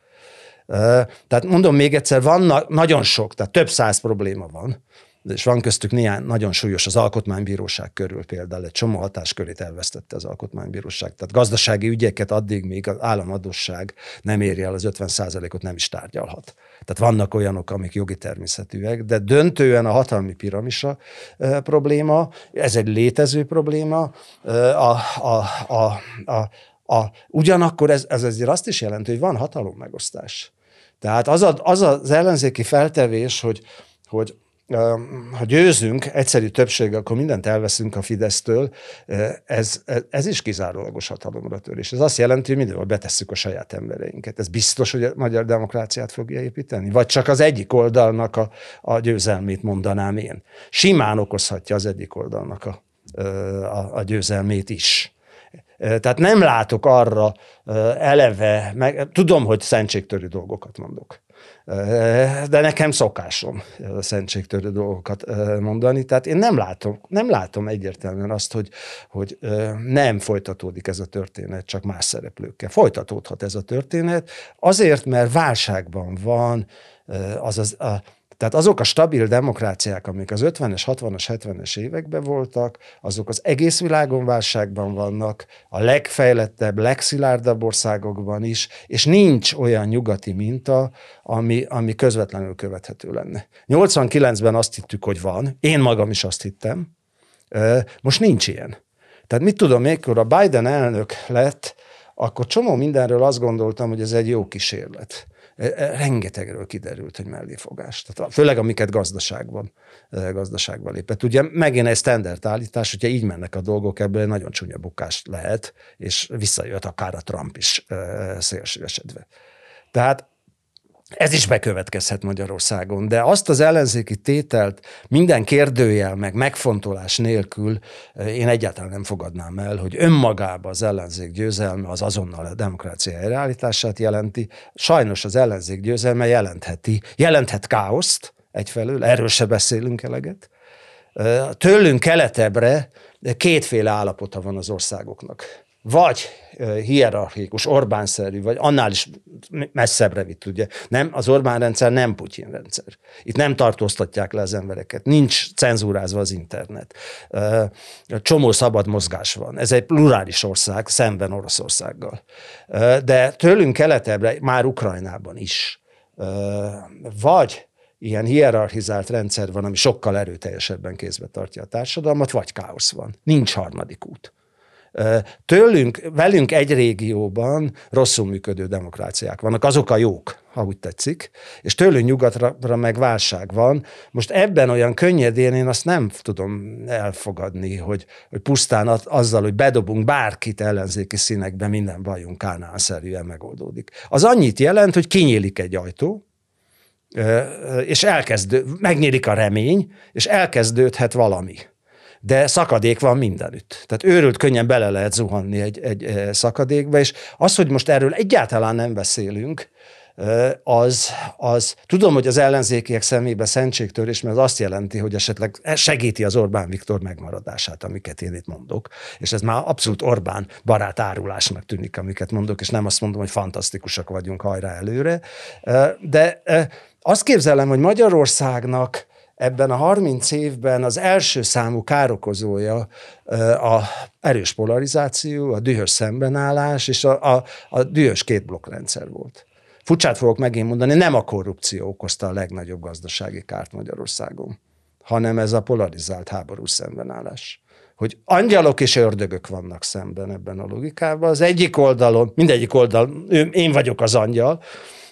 Tehát mondom még egyszer, vannak nagyon sok, tehát több száz probléma van és van köztük néhány nagyon súlyos az alkotmánybíróság körül például, egy csomó hatáskörét elvesztette az alkotmánybíróság. Tehát gazdasági ügyeket addig, míg az államadosság nem éri el az 50%-ot, nem is tárgyalhat. Tehát vannak olyanok, amik jogi természetűek, de döntően a hatalmi piramisa e, probléma, ez egy létező probléma, e, a, a, a, a, a, ugyanakkor ez, ez azért azt is jelenti, hogy van hatalommegosztás. Tehát az, a, az az ellenzéki feltevés, hogy hogy ha győzünk egyszerű többséggel, akkor mindent elveszünk a Fidesztől, ez, ez is kizárólagos hatalomra törés. Ez azt jelenti, hogy mindenhol betesszük a saját embereinket. Ez biztos, hogy a magyar demokráciát fogja építeni? Vagy csak az egyik oldalnak a, a győzelmét mondanám én. Simán okozhatja az egyik oldalnak a, a, a győzelmét is. Tehát nem látok arra eleve, meg, tudom, hogy szentségtörű dolgokat mondok Eh, de nekem szokásom a szentségtörő dolgokat eh, mondani, tehát én nem látom, nem látom egyértelműen azt, hogy, hogy eh, nem folytatódik ez a történet, csak más szereplőkkel. Folytatódhat ez a történet, azért, mert válságban van az, az a, tehát azok a stabil demokráciák, amik az 50-es, 60-as, 70-es években voltak, azok az egész világon válságban vannak, a legfejlettebb, legszilárdabb országokban is, és nincs olyan nyugati minta, ami, ami közvetlenül követhető lenne. 89-ben azt hittük, hogy van, én magam is azt hittem, most nincs ilyen. Tehát mit tudom, mikor a Biden elnök lett, akkor csomó mindenről azt gondoltam, hogy ez egy jó kísérlet. E, e, rengetegről kiderült, hogy melléfogás. Tehát főleg amiket gazdaságban, e, gazdaságban lépett. Ugye megint egy standard állítás, hogyha így mennek a dolgok, ebből egy nagyon csúnya bukás lehet, és visszajött akár a Trump is szélsőesedve. Tehát ez is bekövetkezhet Magyarországon, de azt az ellenzéki tételt minden kérdőjel meg megfontolás nélkül eh, én egyáltalán nem fogadnám el, hogy önmagába az ellenzék győzelme az azonnal a demokrácia helyreállítását jelenti. Sajnos az ellenzék győzelme jelentheti, jelenthet káoszt egyfelől, erről se beszélünk eleget. Eh, tőlünk keletebbre kétféle állapota van az országoknak vagy hierarchikus, Orbán-szerű, vagy annál is messzebbre vitt, ugye. Nem, az Orbán rendszer nem Putyin rendszer. Itt nem tartóztatják le az embereket, nincs cenzúrázva az internet. Csomó szabad mozgás van. Ez egy plurális ország, szemben Oroszországgal. De tőlünk keletebbre, már Ukrajnában is, vagy ilyen hierarchizált rendszer van, ami sokkal erőteljesebben kézbe tartja a társadalmat, vagy káosz van. Nincs harmadik út. Tőlünk, velünk egy régióban rosszul működő demokráciák vannak, azok a jók, ha úgy tetszik, és tőlünk nyugatra meg válság van. Most ebben olyan könnyedén én azt nem tudom elfogadni, hogy, hogy pusztán azzal, hogy bedobunk bárkit ellenzéki színekbe, minden bajunk kánálszerűen megoldódik. Az annyit jelent, hogy kinyílik egy ajtó, és elkezdő, megnyílik a remény, és elkezdődhet valami de szakadék van mindenütt. Tehát őrült könnyen bele lehet zuhanni egy, egy eh, szakadékba, és az, hogy most erről egyáltalán nem beszélünk, eh, az, az, tudom, hogy az ellenzékiek szemébe szentségtörés, mert az azt jelenti, hogy esetleg segíti az Orbán Viktor megmaradását, amiket én itt mondok. És ez már abszolút Orbán barát árulásnak tűnik, amiket mondok, és nem azt mondom, hogy fantasztikusak vagyunk hajrá előre. Eh, de azt képzelem, hogy Magyarországnak ebben a 30 évben az első számú károkozója a erős polarizáció, a dühös szembenállás és a, a, a dühös két blokkrendszer volt. Fucsát fogok megint mondani, nem a korrupció okozta a legnagyobb gazdasági kárt Magyarországon, hanem ez a polarizált háborús szembenállás hogy angyalok és ördögök vannak szemben ebben a logikában. Az egyik oldalon, mindegyik oldalon, én vagyok az angyal,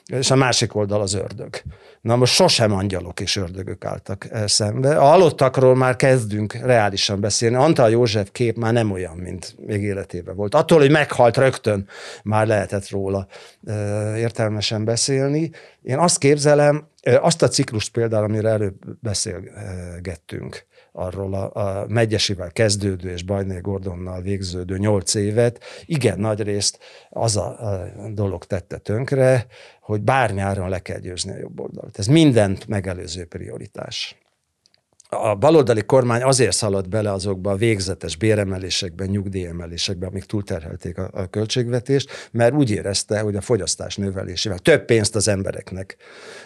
és a másik oldal az ördög. Na most sosem angyalok és ördögök álltak e szembe. A halottakról már kezdünk reálisan beszélni. Antal József kép már nem olyan, mint még életében volt. Attól, hogy meghalt rögtön, már lehetett róla e, értelmesen beszélni. Én azt képzelem, e, azt a ciklust például, amire előbb beszélgettünk, arról a, a Megyesivel kezdődő és Bajné Gordonnal végződő nyolc évet, igen nagy részt az a, a dolog tette tönkre, hogy bárnyáron le kell győzni a jobb oldalt. Ez mindent megelőző prioritás a baloldali kormány azért szaladt bele azokba a végzetes béremelésekbe, nyugdíjemelésekbe, amik túlterhelték a, a költségvetést, mert úgy érezte, hogy a fogyasztás növelésével több pénzt az embereknek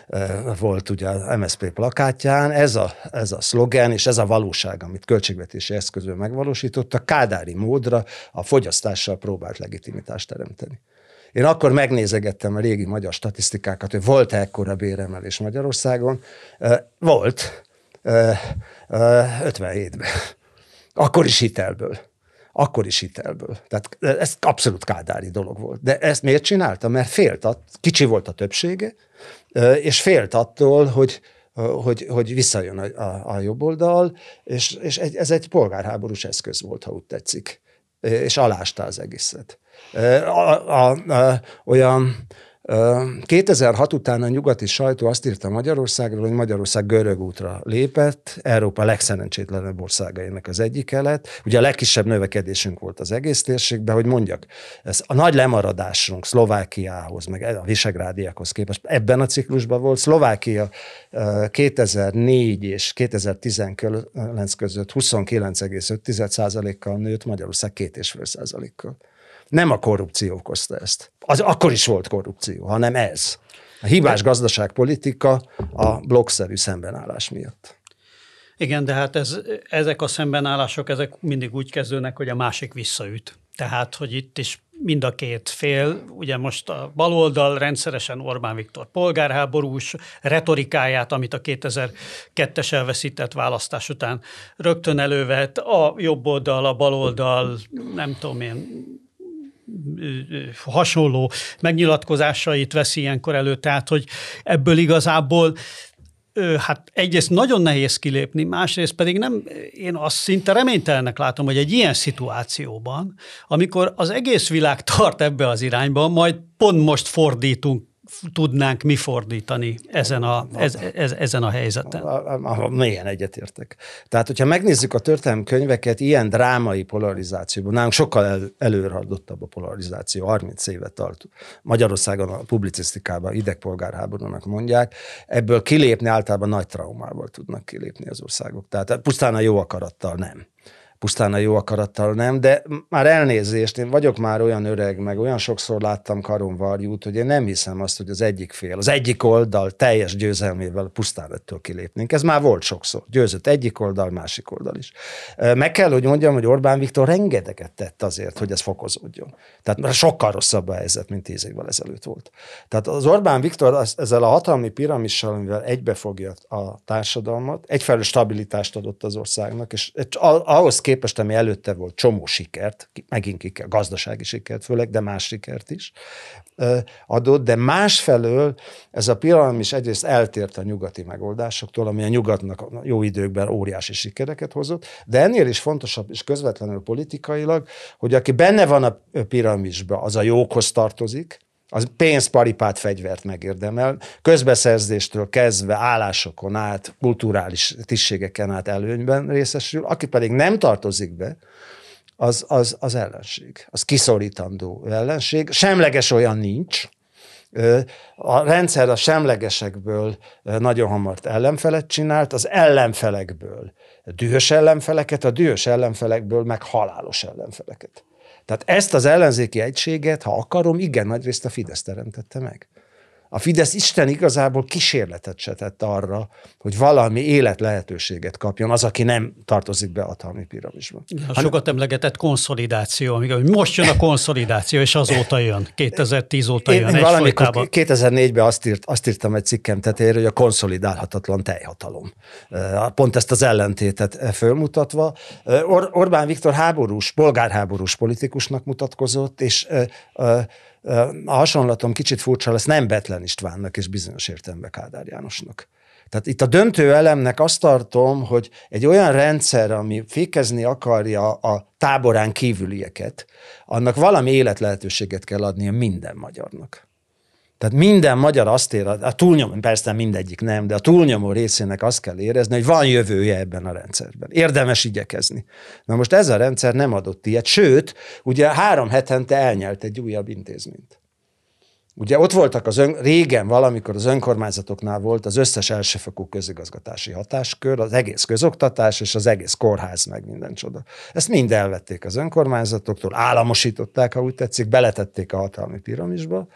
e, volt ugye az MSZP plakátján. Ez a, ez a szlogen és ez a valóság, amit költségvetési eszközön a kádári módra a fogyasztással próbált legitimitást teremteni. Én akkor megnézegettem a régi magyar statisztikákat, hogy volt-e ekkora béremelés Magyarországon. Eh, volt, 57-ben. Akkor is hitelből. Akkor is hitelből. Tehát ez abszolút kádári dolog volt. De ezt miért csinálta? Mert félt, att, kicsi volt a többsége, és félt attól, hogy, hogy, hogy visszajön a, a, a jobb oldal, és, és egy, ez egy polgárháborús eszköz volt, ha úgy tetszik. És alásta az egészet. A, a, a, olyan 2006 után a nyugati sajtó azt írta Magyarországról, hogy Magyarország görög útra lépett, Európa legszerencsétlenebb országainak az egyike lett. Ugye a legkisebb növekedésünk volt az egész térségben, hogy mondjak, ez a nagy lemaradásunk Szlovákiához, meg a visegrádiakhoz képest ebben a ciklusban volt. Szlovákia 2004 és 2019 között 29,5%-kal nőtt, Magyarország 2,5%-kal. Nem a korrupció okozta ezt. Az akkor is volt korrupció, hanem ez. A hibás gazdaságpolitika a blokkszerű szembenállás miatt. Igen, de hát ez, ezek a szembenállások, ezek mindig úgy kezdődnek, hogy a másik visszaüt. Tehát, hogy itt is mind a két fél, ugye most a baloldal rendszeresen Orbán Viktor polgárháborús retorikáját, amit a 2002-es elveszített választás után rögtön elővet, a jobb oldal, a baloldal, nem tudom én, hasonló megnyilatkozásait veszi ilyenkor elő, tehát hogy ebből igazából hát egyrészt nagyon nehéz kilépni, másrészt pedig nem, én azt szinte reménytelennek látom, hogy egy ilyen szituációban, amikor az egész világ tart ebbe az irányba, majd pont most fordítunk tudnánk mi fordítani ezen a, ez, ez, ezen a helyzeten? Mélyen egyetértek. Tehát, hogyha megnézzük a történelmi könyveket, ilyen drámai polarizációban, nálunk sokkal el, előrehajdottabb a polarizáció, 30 éve tart. Magyarországon a publicisztikában idegpolgárháborúnak mondják, ebből kilépni általában nagy traumával tudnak kilépni az országok. Tehát pusztán a jó akarattal nem pusztán a jó akarattal nem, de már elnézést, én vagyok már olyan öreg, meg olyan sokszor láttam karonvarjút, hogy én nem hiszem azt, hogy az egyik fél, az egyik oldal teljes győzelmével pusztán ettől kilépnénk. Ez már volt sokszor. Győzött egyik oldal, másik oldal is. Meg kell, hogy mondjam, hogy Orbán Viktor rengeteget tett azért, hogy ez fokozódjon. Tehát már sokkal rosszabb a helyzet, mint tíz évvel ezelőtt volt. Tehát az Orbán Viktor ezzel a hatalmi piramissal, amivel egybefogja a társadalmat, egyfelől stabilitást adott az országnak, és ahhoz képest, képest, ami előtte volt csomó sikert, megint ki kell, gazdasági sikert főleg, de más sikert is adott, de másfelől ez a pillanat is egyrészt eltért a nyugati megoldásoktól, ami a nyugatnak jó időkben óriási sikereket hozott, de ennél is fontosabb és közvetlenül politikailag, hogy aki benne van a piramisba, az a jókhoz tartozik, az pénz, paripát, fegyvert megérdemel. Közbeszerzéstől kezdve állásokon át, kulturális tisztségeken át előnyben részesül, aki pedig nem tartozik be, az, az, az ellenség, az kiszorítandó ellenség. Semleges olyan nincs, a rendszer a semlegesekből nagyon hamar ellenfelet csinált, az ellenfelekből dühös ellenfeleket, a dühös ellenfelekből meg halálos ellenfeleket. Tehát ezt az ellenzéki egységet, ha akarom, igen nagy részt a Fidesz teremtette meg. A Fidesz Isten igazából kísérletet se tett arra, hogy valami élet lehetőséget kapjon az, aki nem tartozik be a talmi piramisba. A hát- sokat emlegetett konszolidáció, amíg most jön a konszolidáció, és azóta jön, 2010 óta én, jön. Én valamikor 2004-ben azt, írt, azt írtam egy cikkem tetejére, hogy a konszolidálhatatlan teljhatalom. Pont ezt az ellentétet fölmutatva. Or- Orbán Viktor háborús, polgárháborús politikusnak mutatkozott, és a hasonlatom kicsit furcsa lesz, nem Betlen Istvánnak és bizonyos értelemben Kádár Jánosnak. Tehát itt a döntő elemnek azt tartom, hogy egy olyan rendszer, ami fékezni akarja a táborán kívülieket, annak valami életlehetőséget kell adnia minden magyarnak. Tehát minden magyar azt ér, a túlnyomó, persze mindegyik nem, de a túlnyomó részének azt kell érezni, hogy van jövője ebben a rendszerben. Érdemes igyekezni. Na most ez a rendszer nem adott ilyet, sőt, ugye három hetente elnyelt egy újabb intézményt. Ugye ott voltak az ön, régen valamikor az önkormányzatoknál volt az összes elsőfokú közigazgatási hatáskör, az egész közoktatás és az egész kórház meg minden csoda. Ezt mind elvették az önkormányzatoktól, államosították, ha úgy tetszik, beletették a hatalmi piramisba,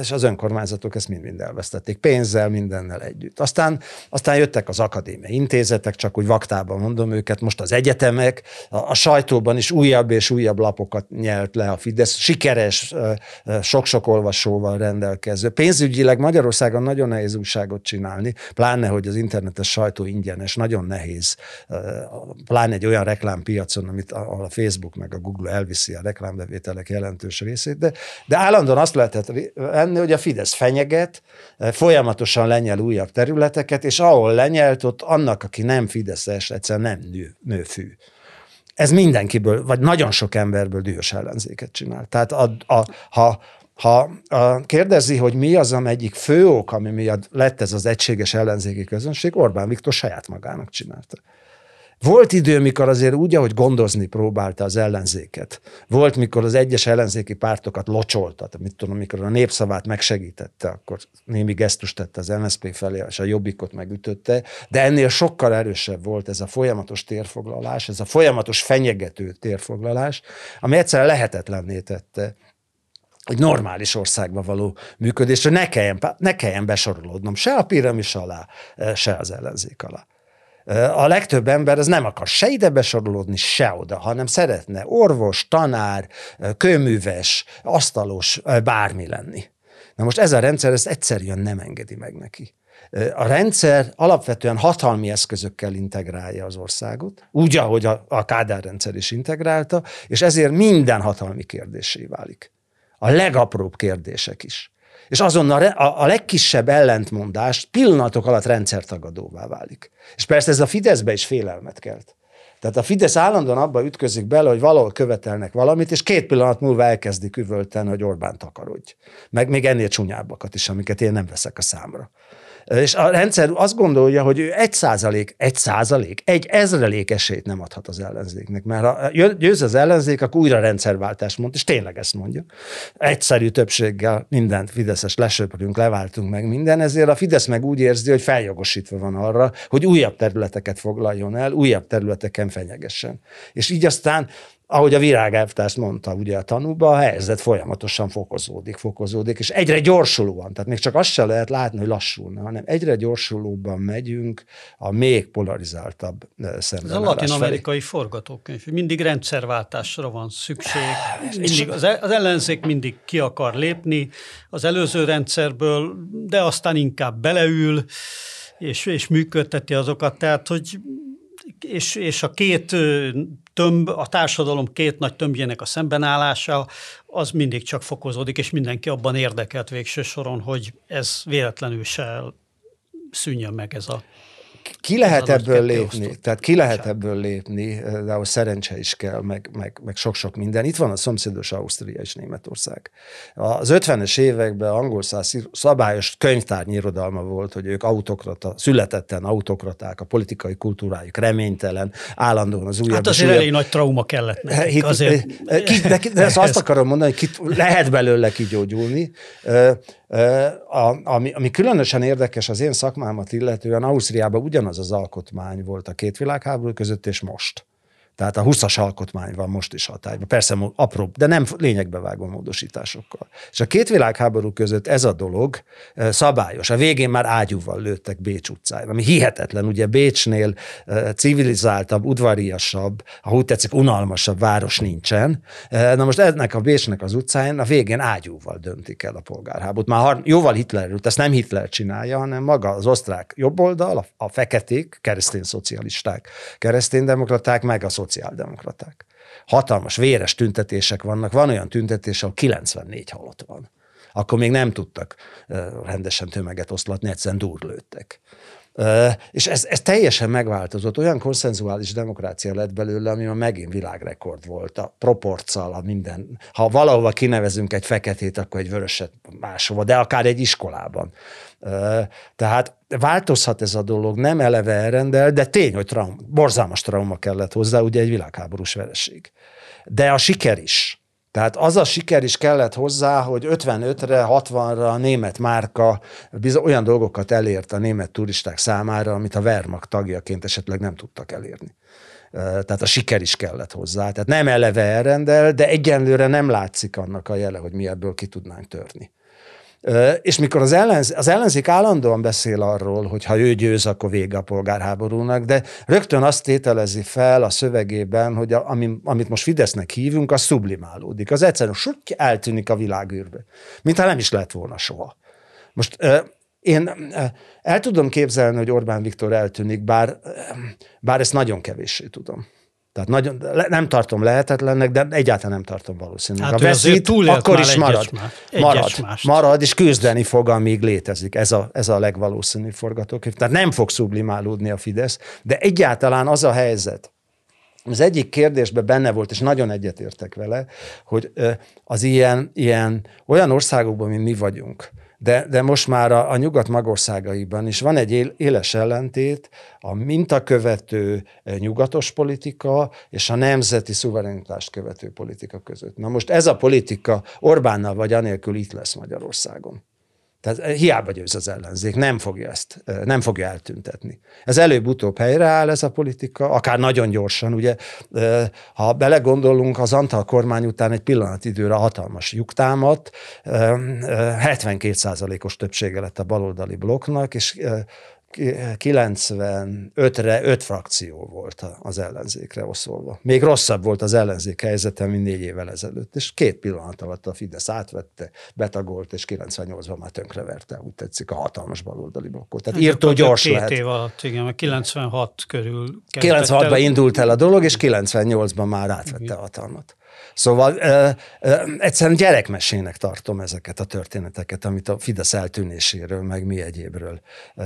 és az önkormányzatok ezt mind-mind elvesztették, pénzzel, mindennel együtt. Aztán, aztán jöttek az akadémiai intézetek, csak úgy vaktában mondom őket, most az egyetemek, a, a sajtóban is újabb és újabb lapokat nyelt le a Fidesz, sikeres, sok-sok olvasó olvasóval rendelkező. Pénzügyileg Magyarországon nagyon nehéz újságot csinálni, pláne, hogy az internetes sajtó ingyenes, nagyon nehéz. Pláne egy olyan reklámpiacon, amit a Facebook meg a Google elviszi a reklámbevételek jelentős részét, de, de állandóan azt lehetett hát lenni, hogy a Fidesz fenyeget, folyamatosan lenyel újabb területeket, és ahol lenyelt, ott annak, aki nem Fideszes, egyszerűen nem nő, nőfű ez mindenkiből, vagy nagyon sok emberből dühös ellenzéket csinál. Tehát a, a, ha ha a, kérdezi, hogy mi az, am egyik fő ok, ami miatt lett ez az egységes ellenzéki közönség, Orbán Viktor saját magának csinálta. Volt idő, mikor azért úgy, ahogy gondozni próbálta az ellenzéket. Volt, mikor az egyes ellenzéki pártokat locsoltat, mit tudom, mikor a népszavát megsegítette, akkor némi gesztust tette az NSZP felé, és a jobbikot megütötte, de ennél sokkal erősebb volt ez a folyamatos térfoglalás, ez a folyamatos fenyegető térfoglalás, ami egyszerűen lehetetlenné tette egy normális országban való működésre ne kelljen, ne kelljen besorolódnom se a piramis alá, e, se az ellenzék alá. E, a legtöbb ember az nem akar se ide besorolódni, se oda, hanem szeretne orvos, tanár, e, kőműves, asztalos, bármi lenni. Na most ez a rendszer ezt egyszerűen nem engedi meg neki. A rendszer alapvetően hatalmi eszközökkel integrálja az országot, úgy, ahogy a, a Kádár rendszer is integrálta, és ezért minden hatalmi kérdésé válik a legapróbb kérdések is. És azonnal a, legkisebb ellentmondás pillanatok alatt rendszertagadóvá válik. És persze ez a Fideszbe is félelmet kelt. Tehát a Fidesz állandóan abba ütközik bele, hogy valahol követelnek valamit, és két pillanat múlva elkezdik üvölteni, hogy Orbán takarodj. Meg még ennél csúnyábbakat is, amiket én nem veszek a számra. És a rendszer azt gondolja, hogy ő egy százalék, egy százalék, egy ezrelék esélyt nem adhat az ellenzéknek, mert ha győz az ellenzék, akkor újra rendszerváltás mond, és tényleg ezt mondja. Egyszerű többséggel mindent Fideszes lesöpörünk, leváltunk meg minden, ezért a Fidesz meg úgy érzi, hogy feljogosítva van arra, hogy újabb területeket foglaljon el, újabb területeken fenyegessen. És így aztán ahogy a Virág mondta ugye a tanúba, a helyzet folyamatosan fokozódik, fokozódik, és egyre gyorsulóan, tehát még csak azt se lehet látni, hogy lassulna, hanem egyre gyorsulóban megyünk a még polarizáltabb szemben. Eh, Ez a latin-amerikai forgatókönyv. Mindig rendszerváltásra van szükség. Ah, mindig, az, e-, az ellenzék mindig ki akar lépni az előző rendszerből, de aztán inkább beleül, és, és működteti azokat. Tehát, hogy és, és a két tömb, a társadalom két nagy tömbjének a szembenállása, az mindig csak fokozódik, és mindenki abban érdekelt végső soron, hogy ez véletlenül se szűnjön meg ez a ki lehet ebből lépni, osztott. tehát ki lehet ebből lépni, de ahhoz szerencse is kell, meg, meg, meg sok-sok minden. Itt van a szomszédos Ausztria és Németország. Az 50-es években angol száz szabályos könyvtárnyi irodalma volt, hogy ők autokrata, születetten autokraták, a politikai kultúrájuk reménytelen, állandóan az újabb. Hát azért újabb... elég nagy trauma kellett eh, nekik, azért. Eh, ki, de, de ezt azt akarom mondani, hogy ki, lehet belőle kigyógyulni. Eh, ami, ami különösen érdekes az én szakmámat illetően, Ausztriában ugyanaz az alkotmány volt a két világháború között, és most. Tehát a 20-as alkotmány van most is hatályban. Persze apró, de nem lényegbe vágó módosításokkal. És a két világháború között ez a dolog eh, szabályos. A végén már ágyúval lőttek Bécs utcáján, ami hihetetlen. Ugye Bécsnél eh, civilizáltabb, udvariasabb, ha úgy tetszik, unalmasabb város nincsen. Eh, na most ennek a Bécsnek az utcáján a végén ágyúval döntik el a polgárháborút. Már jóval Hitlerről, ezt nem Hitler csinálja, hanem maga az osztrák jobboldal, a feketék, keresztény szocialisták, kereszténydemokraták, meg a szociáldemokraták. Hatalmas, véres tüntetések vannak, van olyan tüntetés, ahol 94 halott van. Akkor még nem tudtak rendesen tömeget oszlatni, egyszerűen durlődtek. És ez, ez teljesen megváltozott. Olyan konszenzuális demokrácia lett belőle, ami a megint világrekord volt. A proporccal, a minden. Ha valahova kinevezünk egy feketét, akkor egy vöröset máshova, de akár egy iskolában. Tehát változhat ez a dolog, nem eleve elrendel, de tény, hogy traum, borzalmas trauma kellett hozzá, ugye egy világháborús vereség. De a siker is tehát az a siker is kellett hozzá, hogy 55-re, 60-ra a német márka bizony olyan dolgokat elért a német turisták számára, amit a Wehrmacht tagjaként esetleg nem tudtak elérni. Tehát a siker is kellett hozzá. Tehát nem eleve elrendel, de egyenlőre nem látszik annak a jele, hogy mi ebből ki tudnánk törni. És mikor az, ellenz, az ellenzék állandóan beszél arról, hogy ha ő győz, akkor vége a polgárháborúnak, de rögtön azt tételezi fel a szövegében, hogy a, ami, amit most Fidesznek hívunk, az sublimálódik, Az egyszerűen sok eltűnik a világűrbe, mintha nem is lett volna soha. Most én el tudom képzelni, hogy Orbán Viktor eltűnik, bár, bár ezt nagyon kevéssé tudom. Tehát nagyon, nem tartom lehetetlennek, de egyáltalán nem tartom valószínűleg. Hát, a veszít akkor is marad. marad, marad, és küzdeni fog, amíg létezik. Ez a, ez a legvalószínű forgatókönyv. Tehát nem fog sublimálódni a Fidesz, de egyáltalán az a helyzet, az egyik kérdésben benne volt, és nagyon egyetértek vele, hogy az ilyen, ilyen olyan országokban, mint mi vagyunk, de, de most már a, a nyugat magországaiban is van egy éles ellentét a mintakövető eh, nyugatos politika és a nemzeti szuverenitást követő politika között. Na most ez a politika Orbánnal vagy anélkül itt lesz Magyarországon. Tehát eh, hiába győz az ellenzék, nem fogja ezt, eh, nem fogja eltüntetni. Ez előbb-utóbb helyreáll ez a politika, akár nagyon gyorsan, ugye, eh, ha belegondolunk, az Antal kormány után egy időre hatalmas lyuk támadt, 72 os többsége lett a baloldali blokknak, és 95-re 5 frakció volt az ellenzékre oszolva. Még rosszabb volt az ellenzék helyzete, mint négy évvel ezelőtt, és két pillanat alatt a Fidesz átvette, betagolt, és 98-ban már tönkreverte, úgy tetszik, a hatalmas baloldali blokkot. Tehát hát írtó gyors két lehet. év alatt, igen, mert 96 körül. 96-ban indult el a dolog, és 98-ban már átvette a hatalmat. Szóval ö, ö, egyszerűen gyerekmesének tartom ezeket a történeteket, amit a Fidesz eltűnéséről, meg mi egyébről ö,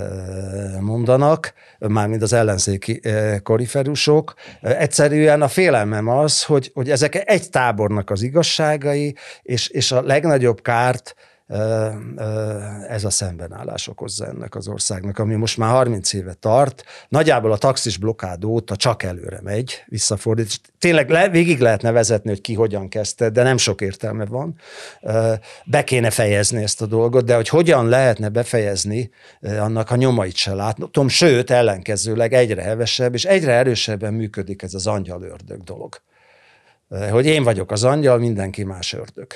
mondanak, mármint az ellenzéki ö, koriferusok. Egyszerűen a félelmem az, hogy, hogy ezek egy tábornak az igazságai, és, és a legnagyobb kárt ez a szembenállás okozza ennek az országnak, ami most már 30 éve tart. Nagyjából a taxis blokkád óta csak előre megy, visszafordít. Tényleg le, végig lehetne vezetni, hogy ki hogyan kezdte, de nem sok értelme van. Be kéne fejezni ezt a dolgot, de hogy hogyan lehetne befejezni, annak a nyomait se látom, sőt, ellenkezőleg egyre hevesebb, és egyre erősebben működik ez az angyal ördög dolog. Hogy én vagyok az angyal, mindenki más ördög.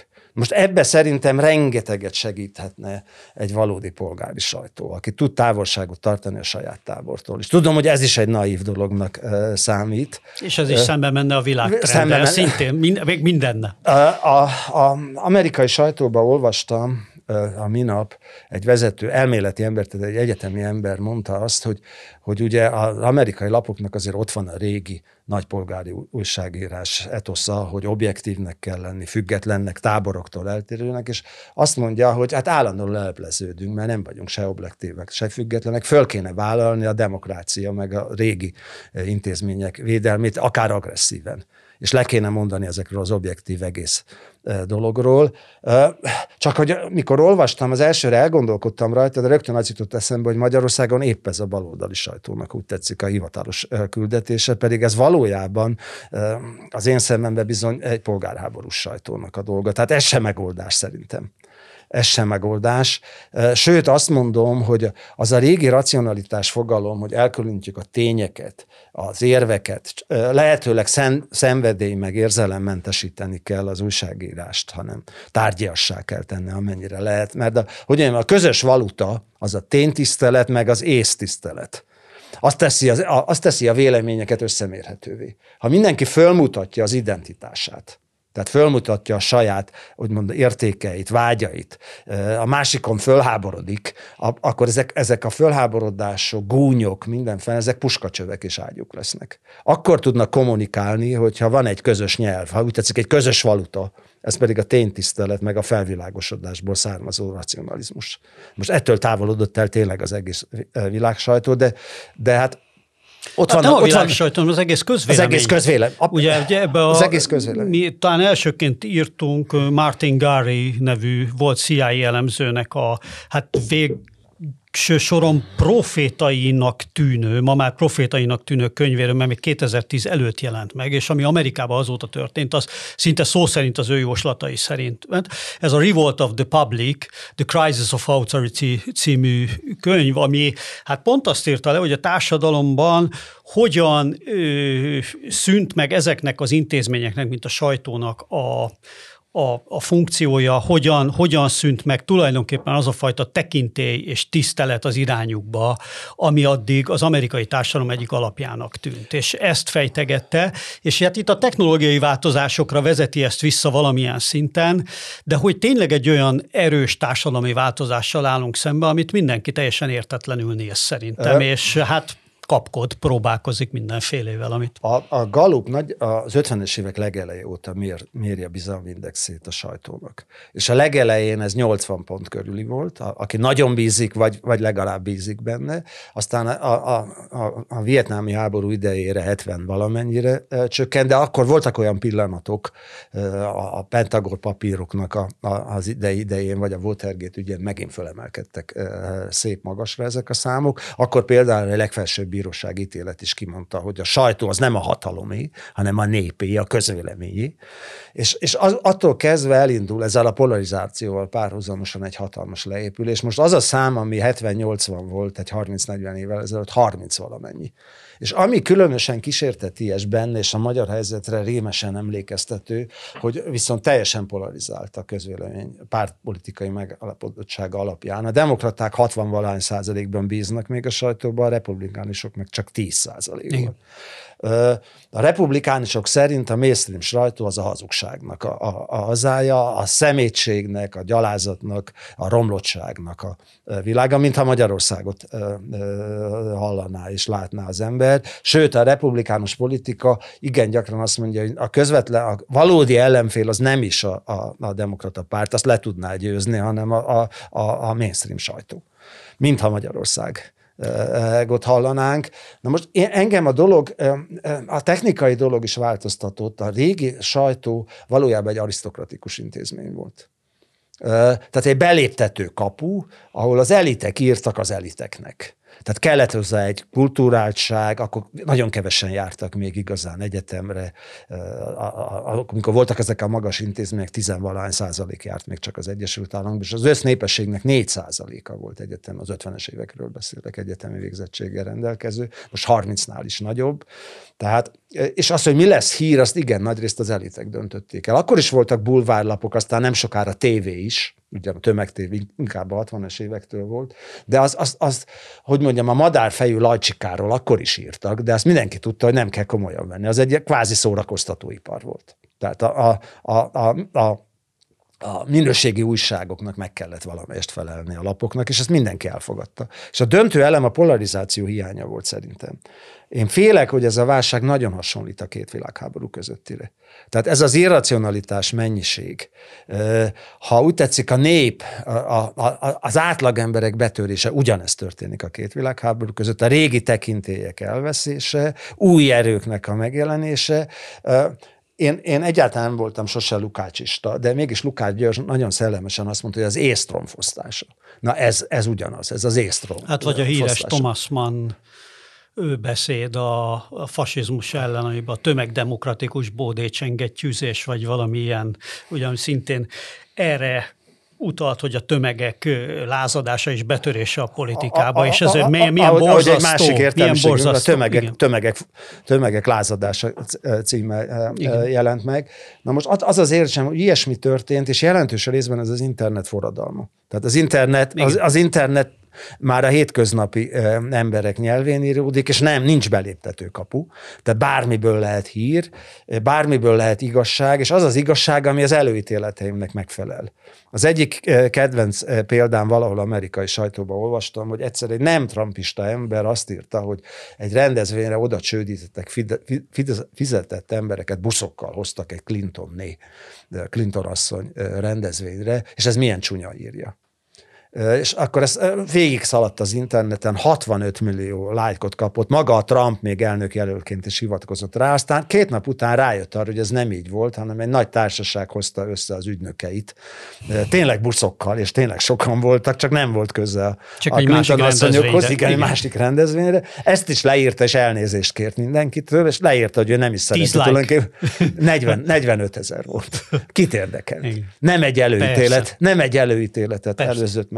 Most ebbe szerintem rengeteget segíthetne egy valódi polgári sajtó, aki tud távolságot tartani a saját tábortól. És tudom, hogy ez is egy naív dolognak számít. És ez is szembe menne a világtrenddel, szintén, még mindenne. A, a, a amerikai sajtóban olvastam, a minap egy vezető elméleti ember, tehát egy egyetemi ember mondta azt, hogy, hogy ugye az amerikai lapoknak azért ott van a régi nagypolgári újságírás etosza, hogy objektívnek kell lenni, függetlennek, táboroktól eltérőnek, és azt mondja, hogy hát állandóan lelepleződünk, mert nem vagyunk se objektívek, se függetlenek, föl kéne vállalni a demokrácia, meg a régi intézmények védelmét, akár agresszíven és le kéne mondani ezekről az objektív egész dologról. Csak hogy mikor olvastam, az elsőre elgondolkodtam rajta, de rögtön az jutott eszembe, hogy Magyarországon épp ez a baloldali sajtónak úgy tetszik a hivatalos küldetése, pedig ez valójában az én szememben bizony egy polgárháborús sajtónak a dolga. Tehát ez sem megoldás szerintem ez sem megoldás. Sőt, azt mondom, hogy az a régi racionalitás fogalom, hogy elkülönítjük a tényeket, az érveket, lehetőleg szen, szenvedély meg érzelemmentesíteni kell az újságírást, hanem tárgyassá kell tenni, amennyire lehet. Mert a, hogy mondjam, a közös valuta az a ténytisztelet, meg az észtisztelet azt teszi, az, azt teszi a véleményeket összemérhetővé. Ha mindenki fölmutatja az identitását, tehát fölmutatja a saját, úgymond értékeit, vágyait. A másikon fölháborodik, akkor ezek, ezek a fölháborodások, gúnyok, mindenféle, ezek puskacsövek és ágyuk lesznek. Akkor tudnak kommunikálni, hogyha van egy közös nyelv, ha úgy tetszik, egy közös valuta, ez pedig a ténytisztelet, meg a felvilágosodásból származó racionalizmus. Most ettől távolodott el tényleg az egész világ sajtó, de, de hát ott hát van, nem a világ van, sajton, az egész közvélemény. Az egész közvélemény. ugye, ugye ebbe a, az egész közvélemény. Mi talán elsőként írtunk Martin Gary nevű volt CIA elemzőnek a hát vég, végső soron profétainak tűnő, ma már profétainak tűnő könyvéről, mert még 2010 előtt jelent meg, és ami Amerikában azóta történt, az szinte szó szerint az ő jóslatai szerint. mert hát Ez a Revolt of the Public, The Crisis of Authority című könyv, ami hát pont azt írta le, hogy a társadalomban hogyan ö, szűnt meg ezeknek az intézményeknek, mint a sajtónak a, a, a funkciója, hogyan, hogyan szűnt meg tulajdonképpen az a fajta tekintély és tisztelet az irányukba, ami addig az amerikai társadalom egyik alapjának tűnt. És ezt fejtegette, és hát itt a technológiai változásokra vezeti ezt vissza valamilyen szinten, de hogy tényleg egy olyan erős társadalmi változással állunk szembe, amit mindenki teljesen értetlenül néz szerintem, e- és hát kapkod, próbálkozik mindenfélével, amit... A, a Gallup nagy, az 50-es évek legeleje óta mér, méri a bizalmi indexét a sajtónak. És a legelején ez 80 pont körüli volt, a, aki nagyon bízik, vagy, vagy legalább bízik benne, aztán a, a, a, a vietnámi háború idejére 70 valamennyire csökkent, de akkor voltak olyan pillanatok a, a Pentagon papíroknak a, a, az idei idején, vagy a Watergate ügyen megint fölemelkedtek szép magasra ezek a számok. Akkor például a legfelsőbb bíróság ítélet is kimondta, hogy a sajtó az nem a hatalomé, hanem a népé, a közvéleményi. És, és az, attól kezdve elindul ezzel a polarizációval párhuzamosan egy hatalmas leépülés. Most az a szám, ami 70-80 volt egy 30-40 évvel ezelőtt, 30 valamennyi. És ami különösen kísérteties benne, és a magyar helyzetre rémesen emlékeztető, hogy viszont teljesen polarizált a közvélemény pártpolitikai megalapodottsága alapján. A demokraták 60-valány százalékban bíznak még a sajtóban, a republikánusok meg csak 10 százalékban. A republikánusok szerint a mainstream sajtó az a hazugságnak a, a, a hazája, a szemétségnek, a gyalázatnak, a romlottságnak a világa, mintha Magyarországot hallaná és látná az ember. Sőt, a republikánus politika igen gyakran azt mondja, hogy a közvetlen, a valódi ellenfél az nem is a, a, a demokrata párt, azt le tudná győzni, hanem a, a, a mainstream sajtó mintha Magyarország Eh, eh, ott hallanánk. Na most engem a dolog, eh, a technikai dolog is változtatott. A régi sajtó valójában egy arisztokratikus intézmény volt. Tehát egy beléptető kapu, ahol az elitek írtak az eliteknek. Tehát kellett hozzá egy kultúráltság, akkor nagyon kevesen jártak még igazán egyetemre. Amikor voltak ezek a magas intézmények, tizenvalány százalék járt még csak az Egyesült Államokban, és az össznépességnek négy százaléka volt egyetem, az 50-es évekről beszélek, egyetemi végzettséggel rendelkező, most 30-nál is nagyobb. Tehát, és az, hogy mi lesz hír, azt igen, nagyrészt az elitek döntötték el. Akkor is voltak bulvárlapok, aztán nem sokára tévé is, ugye a tömegtév inkább a 60 es évektől volt, de az, az, az, hogy mondjam, a madárfejű lajcsikáról akkor is írtak, de azt mindenki tudta, hogy nem kell komolyan venni. Az egy kvázi szórakoztatóipar volt. Tehát a, a, a, a, a a minőségi újságoknak meg kellett valamelyest felelni a lapoknak, és ezt mindenki elfogadta. És a döntő elem a polarizáció hiánya volt szerintem. Én félek, hogy ez a válság nagyon hasonlít a két világháború közöttire. Tehát ez az irracionalitás mennyiség, ha úgy tetszik, a nép, a, a, az átlagemberek betörése, ugyanezt történik a két világháború között, a régi tekintélyek elveszése, új erőknek a megjelenése, én, én egyáltalán nem voltam sose lukácsista, de mégis Lukács György nagyon szellemesen azt mondta, hogy az észtrom fosztása. Na ez, ez ugyanaz, ez az észtrom. Hát vagy a híres fosztása. Thomas Mann ő beszéd a, a fasizmus ellen, amiben a tömegdemokratikus bódécsenget vagy valamilyen ugyan szintén erre utalt, hogy a tömegek lázadása és betörése a politikába, a, a, és ez a, a, milyen, milyen borzasztó. egy másik milyen borzasztó, a tömegek, tömegek, tömegek lázadása címe jelent meg. Na most az az érzésem, hogy ilyesmi történt, és jelentős a részben ez az internet forradalma. Tehát az internet, az, az internet már a hétköznapi emberek nyelvén íródik, és nem, nincs beléptető kapu. Tehát bármiből lehet hír, bármiből lehet igazság, és az az igazság, ami az előítéleteimnek megfelel. Az egyik eh, kedvenc eh, példám valahol amerikai sajtóban olvastam, hogy egyszer egy nem trumpista ember azt írta, hogy egy rendezvényre oda csődítettek, fizetett embereket, buszokkal hoztak egy Clinton Clinton-né, eh, Clinton asszony rendezvényre, és ez milyen csúnya írja és akkor ez végig szaladt az interneten, 65 millió lájkot kapott, maga a Trump még elnök jelölként is hivatkozott rá, aztán két nap után rájött arra, hogy ez nem így volt, hanem egy nagy társaság hozta össze az ügynökeit, tényleg buszokkal, és tényleg sokan voltak, csak nem volt köze csak a egy másik rendezvényhoz, igen, egy másik rendezvényre. Ezt is leírta, és elnézést kért mindenkitől, és leírta, hogy ő nem is szereti like. tulajdonképpen. 40, 45 ezer volt. Kit érdekel? Nem egy előítélet, Persze. nem egy előítéletet előzött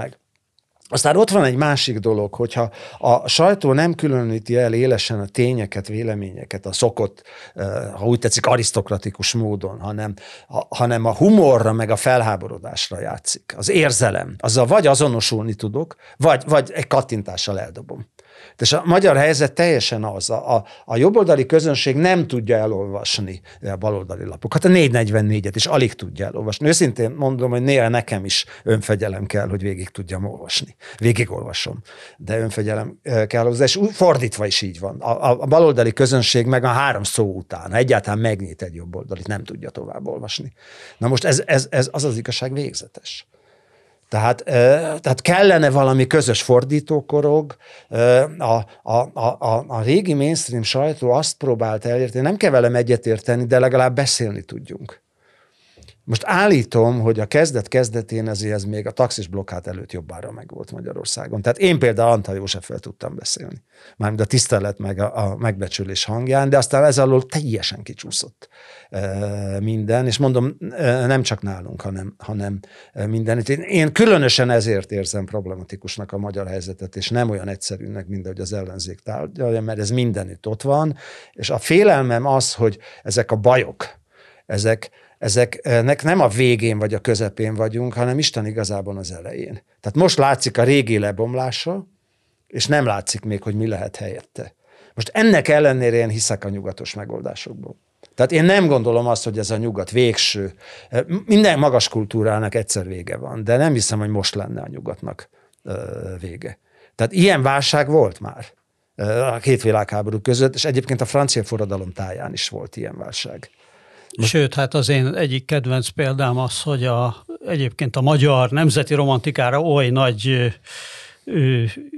aztán ott van egy másik dolog, hogyha a sajtó nem különíti el élesen a tényeket, véleményeket a szokott, ha úgy tetszik, arisztokratikus módon, hanem, ha, hanem a humorra meg a felháborodásra játszik. Az érzelem. Azzal vagy azonosulni tudok, vagy, vagy egy kattintással eldobom. És a magyar helyzet teljesen az, a, a, a jobboldali közönség nem tudja elolvasni a baloldali lapokat, a 444-et is alig tudja elolvasni. Őszintén mondom, hogy néha nekem is önfegyelem kell, hogy végig tudjam olvasni. Végigolvasom, de önfegyelem kell hozzá, és fordítva is így van. A, a, a baloldali közönség meg a három szó után, egyáltalán megnyit egy jobboldalit, nem tudja tovább olvasni. Na most ez, ez, ez az az igazság végzetes. Tehát, tehát kellene valami közös fordítókorog. A, a, a, a régi mainstream sajtó azt próbált elérteni. nem kell velem egyetérteni, de legalább beszélni tudjunk. Most állítom, hogy a kezdet-kezdetén ezért ez még a taxis blokkát előtt jobbára meg volt Magyarországon. Tehát én például Antal Józseffel tudtam beszélni. Mármint a tisztelet meg a, a megbecsülés hangján, de aztán ez alól teljesen kicsúszott e, minden, és mondom, e, nem csak nálunk, hanem, hanem e, minden. Én, én különösen ezért érzem problematikusnak a magyar helyzetet, és nem olyan egyszerűnek, mint ahogy az ellenzék tárgyalja, mert ez mindenütt ott van, és a félelmem az, hogy ezek a bajok, ezek ezeknek nem a végén vagy a közepén vagyunk, hanem Isten igazából az elején. Tehát most látszik a régi lebomlása, és nem látszik még, hogy mi lehet helyette. Most ennek ellenére én hiszek a nyugatos megoldásokból. Tehát én nem gondolom azt, hogy ez a nyugat végső. Minden magas kultúrának egyszer vége van, de nem hiszem, hogy most lenne a nyugatnak vége. Tehát ilyen válság volt már a két világháború között, és egyébként a francia forradalom táján is volt ilyen válság. Sőt, hát az én egyik kedvenc példám az, hogy a, egyébként a magyar nemzeti romantikára oly nagy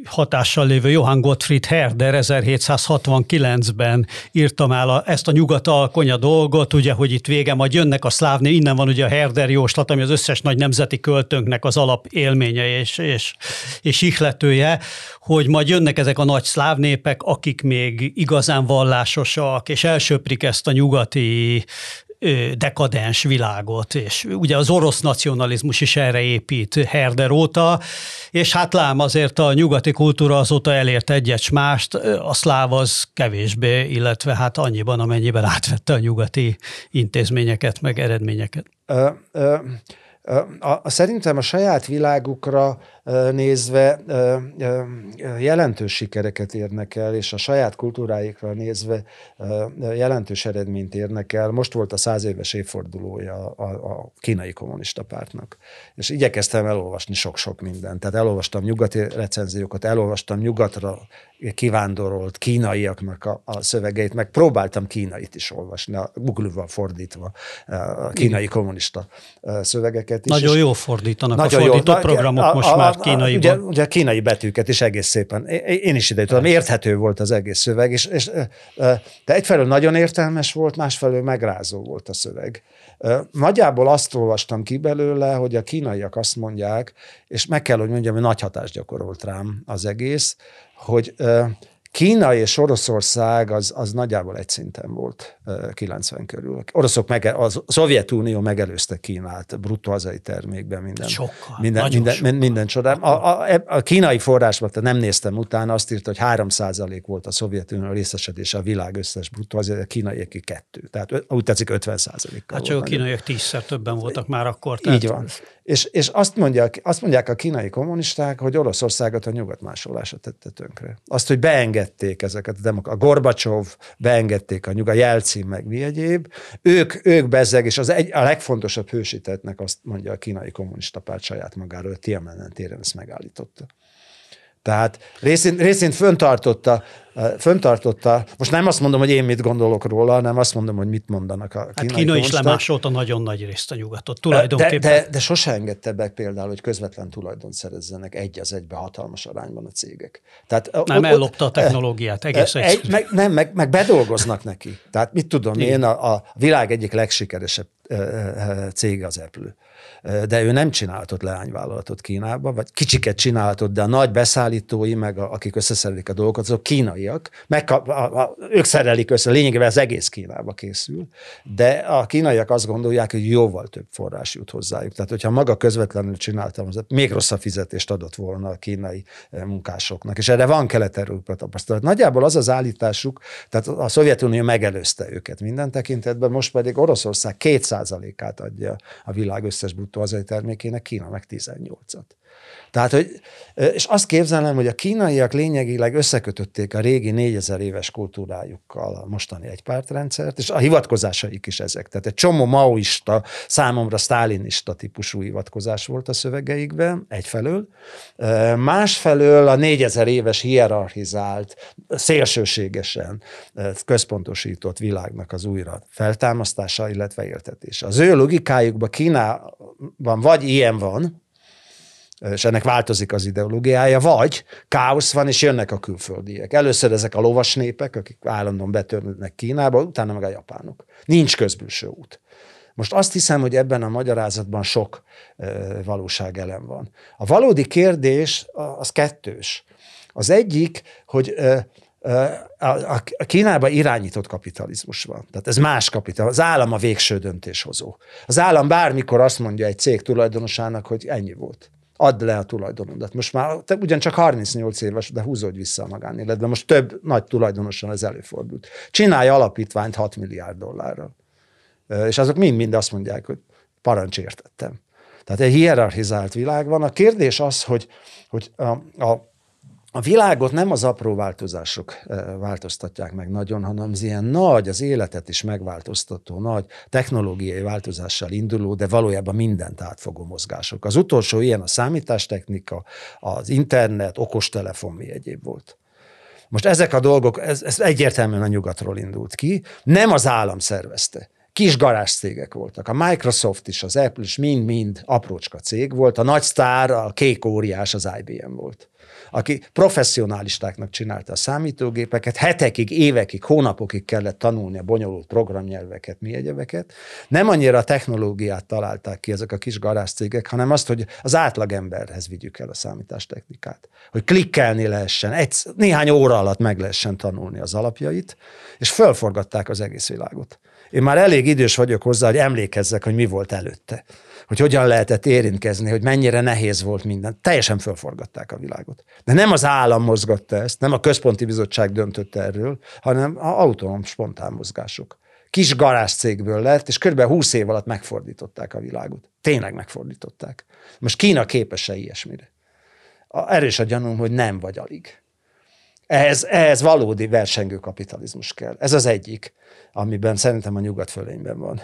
hatással lévő Johann Gottfried Herder 1769-ben írtam el a, ezt a nyugat alkonya dolgot, ugye, hogy itt vége majd jönnek a szlávni, innen van ugye a Herder jóslat, ami az összes nagy nemzeti költőnknek az alap élménye és, és, és ihletője, hogy majd jönnek ezek a nagy szláv népek, akik még igazán vallásosak, és elsöprik ezt a nyugati dekadens világot, és ugye az orosz nacionalizmus is erre épít Herder óta, és hát lám azért a nyugati kultúra azóta elért egyet mást, a szláv az kevésbé, illetve hát annyiban, amennyiben átvette a nyugati intézményeket, meg eredményeket. Uh, uh. A, a, szerintem a saját világukra nézve jelentős sikereket érnek el, és a saját kultúráikra nézve jelentős eredményt érnek el. Most volt a száz éves évfordulója a, a kínai kommunista pártnak, és igyekeztem elolvasni sok-sok mindent. Tehát elolvastam nyugati recenziókat, elolvastam nyugatra kivándorolt kínaiaknak a, a szövegeit, meg próbáltam kínait is olvasni, a Google-val fordítva eh, a kínai Igen. kommunista eh, szövegeket is. Nagyon jó fordítanak nagyon a fordító jó, programok a, most a, már kínaiban. Ugye, ugye a kínai betűket is egész szépen, én is ide tudom, érthető volt az egész szöveg, és, és eh, de egyfelől nagyon értelmes volt, másfelől megrázó volt a szöveg. Nagyjából azt olvastam ki belőle, hogy a kínaiak azt mondják, és meg kell, hogy mondjam, hogy nagy hatást gyakorolt rám az egész, hogy Kína és Oroszország az, az nagyjából egy szinten volt 90 körül. Oroszok meg, a Szovjetunió megelőzte Kínát bruttó hazai termékben minden. Sokkal, minden, minden, sokkal. minden csodál. A, a, e, a kínai forrásban, tehát nem néztem utána, azt írta, hogy 3 volt a Szovjetunió részesedése a világ összes bruttó hazai, a kínaiaké kettő. Tehát úgy tetszik 50 kal Hát csak a kínaiak tízszer többen voltak már akkor. Tehát... Így van. És, és azt, mondják, azt mondják a kínai kommunisták, hogy Oroszországot a nyugat másolása tette tönkre. Azt, hogy beenged beengedték ezeket, de a Gorbacsov beengedték a nyuga, Jelcin meg mi egyéb, ők, ők bezzeg, és az egy, a legfontosabb hősítetnek azt mondja a kínai kommunista párt saját magáról, Tiananmen téren ezt megállította. Tehát részint, részint föntartotta, föntartotta, most nem azt mondom, hogy én mit gondolok róla, hanem azt mondom, hogy mit mondanak a hát kínai Hát Kína is lemásolta nagyon nagy részt a nyugatot tulajdonképpen. De, de, de sose engedte be például, hogy közvetlen tulajdon szerezzenek egy az egybe hatalmas arányban a cégek. Tehát nem, ott, ellopta a technológiát, egész egy, meg, Nem, meg, meg bedolgoznak neki. Tehát mit tudom én, a, a világ egyik legsikeresebb cége az Apple de ő nem csinálhatott leányvállalatot Kínába, vagy kicsiket csinálhatott, de a nagy beszállítói, meg a, akik összeszerelik a dolgokat, azok kínaiak, meg a, a, a, ők szerelik össze, lényegében az egész Kínába készül, de a kínaiak azt gondolják, hogy jóval több forrás jut hozzájuk. Tehát, hogyha maga közvetlenül csináltam, az még rosszabb fizetést adott volna a kínai eh, munkásoknak. És erre van kelet-európa tapasztalat. Nagyjából az az állításuk, tehát a Szovjetunió megelőzte őket minden tekintetben, most pedig Oroszország 2%-át adja a világ összes az hazai termékének, Kína meg 18-at. Tehát, hogy, és azt képzelem, hogy a kínaiak lényegileg összekötötték a régi 4000 éves kultúrájukkal a mostani egypártrendszert, és a hivatkozásaik is ezek. Tehát egy csomó maoista, számomra sztálinista típusú hivatkozás volt a szövegeikben, egyfelől. Másfelől a 4000 éves hierarchizált, szélsőségesen központosított világnak az újra feltámasztása, illetve éltetése. Az ő logikájukban Kína van, vagy ilyen van, és ennek változik az ideológiája, vagy káosz van, és jönnek a külföldiek. Először ezek a lovas népek, akik állandóan betörnek Kínába, utána meg a japánok. Nincs közbülső út. Most azt hiszem, hogy ebben a magyarázatban sok e, valóság elem van. A valódi kérdés az kettős. Az egyik, hogy e, a Kínában irányított kapitalizmus van. Tehát ez más kapitalizmus. Az állam a végső döntéshozó. Az állam bármikor azt mondja egy cég tulajdonosának, hogy ennyi volt. Add le a tulajdonodat. Most már te ugyancsak 38 éves, de húzódj vissza a magánéletbe. Most több nagy tulajdonosan ez előfordult. Csinálj alapítványt 6 milliárd dollárra. És azok mind-mind azt mondják, hogy parancs értettem. Tehát egy hierarchizált világ van. A kérdés az, hogy, hogy a, a a világot nem az apró változások eh, változtatják meg nagyon, hanem az ilyen nagy, az életet is megváltoztató, nagy technológiai változással induló, de valójában mindent átfogó mozgások. Az utolsó ilyen a számítástechnika, az internet, okostelefon, mi egyéb volt. Most ezek a dolgok, ez, ez egyértelműen a nyugatról indult ki, nem az állam szervezte kis garázscégek voltak. A Microsoft is, az Apple is mind-mind aprócska cég volt. A nagy sztár, a kék óriás az IBM volt aki professzionálistáknak csinálta a számítógépeket, hetekig, évekig, hónapokig kellett tanulni a bonyolult programnyelveket, mi egyebeket. Nem annyira a technológiát találták ki ezek a kis garázcégek, hanem azt, hogy az átlagemberhez vigyük el a számítástechnikát. Hogy klikkelni lehessen, egy, néhány óra alatt meg lehessen tanulni az alapjait, és fölforgatták az egész világot. Én már elég idős vagyok hozzá, hogy emlékezzek, hogy mi volt előtte. Hogy hogyan lehetett érintkezni, hogy mennyire nehéz volt minden. Teljesen fölforgatták a világot. De nem az állam mozgatta ezt, nem a központi bizottság döntött erről, hanem a autonóm spontán mozgások. Kis garázs cégből lett, és kb. 20 év alatt megfordították a világot. Tényleg megfordították. Most Kína képes-e ilyesmire? A, erős a gyanúm, hogy nem vagy alig. Ehhez, ehhez valódi versengő kapitalizmus kell. Ez az egyik, amiben szerintem a nyugat fölényben van.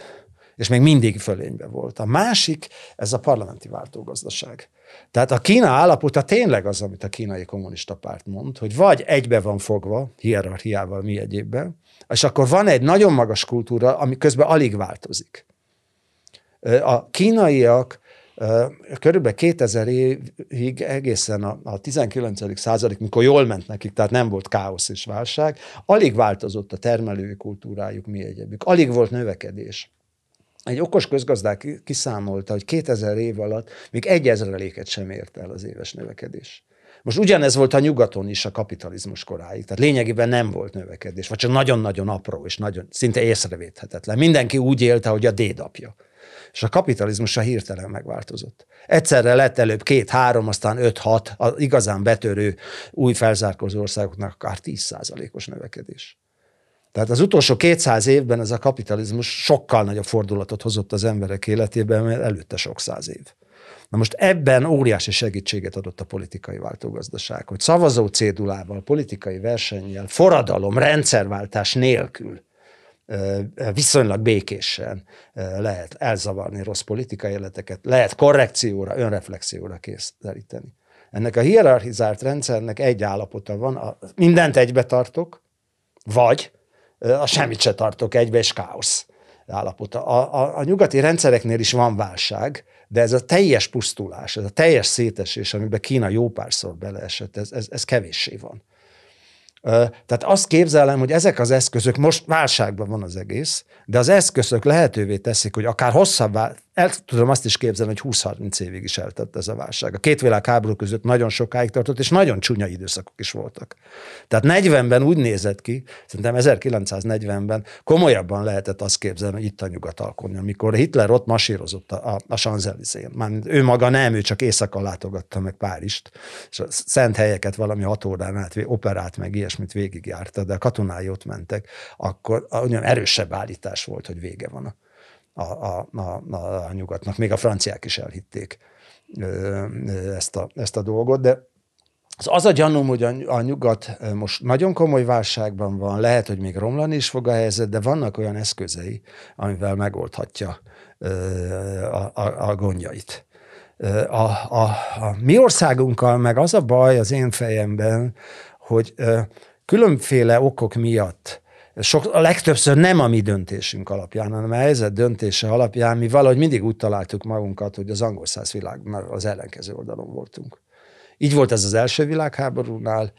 És még mindig fölényben volt. A másik, ez a parlamenti váltógazdaság. Tehát a Kína állapota tényleg az, amit a kínai kommunista párt mond, hogy vagy egybe van fogva, hierarchiával mi egyébben, és akkor van egy nagyon magas kultúra, ami közben alig változik. A kínaiak Körülbelül 2000 évig egészen a, 19. századig, mikor jól ment nekik, tehát nem volt káosz és válság, alig változott a termelői kultúrájuk, mi egyebük, alig volt növekedés. Egy okos közgazdák kiszámolta, hogy 2000 év alatt még egy ezreléket sem ért el az éves növekedés. Most ugyanez volt a nyugaton is a kapitalizmus koráig. Tehát lényegében nem volt növekedés, vagy csak nagyon-nagyon apró és nagyon, szinte észrevéthetetlen. Mindenki úgy élte, hogy a dédapja és a kapitalizmus a hirtelen megváltozott. Egyszerre lett előbb két, három, aztán öt, hat, az igazán betörő új felzárkózó országoknak akár 10%-os növekedés. Tehát az utolsó 200 évben ez a kapitalizmus sokkal nagyobb fordulatot hozott az emberek életében, mert előtte sok száz év. Na most ebben óriási segítséget adott a politikai váltógazdaság, hogy szavazó cédulával, politikai versennyel, forradalom, rendszerváltás nélkül viszonylag békésen lehet elzavarni rossz politikai életeket, lehet korrekcióra, önreflexióra készíteni. Ennek a hierarchizált rendszernek egy állapota van, a, mindent egybe tartok, vagy a semmit se tartok egybe, és káosz állapota. A, a, a nyugati rendszereknél is van válság, de ez a teljes pusztulás, ez a teljes szétesés, amiben Kína jó párszor beleesett, ez, ez, ez kevéssé van. Tehát azt képzelem, hogy ezek az eszközök, most válságban van az egész, de az eszközök lehetővé teszik, hogy akár hosszabb el tudom azt is képzelni, hogy 20-30 évig is eltett ez a válság. A két világháború között nagyon sokáig tartott, és nagyon csúnya időszakok is voltak. Tehát 40-ben úgy nézett ki, szerintem 1940-ben komolyabban lehetett azt képzelni, hogy itt a nyugat alkonni, amikor Hitler ott masírozott a, a, a Sanzelizén. Már ő maga nem, ő csak éjszaka látogatta meg Párizst, és a szent helyeket valami hat órán át operát meg ilyesmit végigjárta, de a katonái ott mentek, akkor olyan erősebb állítás volt, hogy vége van a a, a, a, a nyugatnak. Még a franciák is elhitték ezt a, ezt a dolgot, de az, az a gyanúm, hogy a, a nyugat most nagyon komoly válságban van, lehet, hogy még romlani is fog a helyzet, de vannak olyan eszközei, amivel megoldhatja a, a, a gondjait. A, a, a mi országunkkal meg az a baj az én fejemben, hogy különféle okok miatt sok, a legtöbbször nem a mi döntésünk alapján, hanem a helyzet döntése alapján mi valahogy mindig úgy találtuk magunkat, hogy az angol száz világ az ellenkező oldalon voltunk. Így volt ez az első világháborúnál,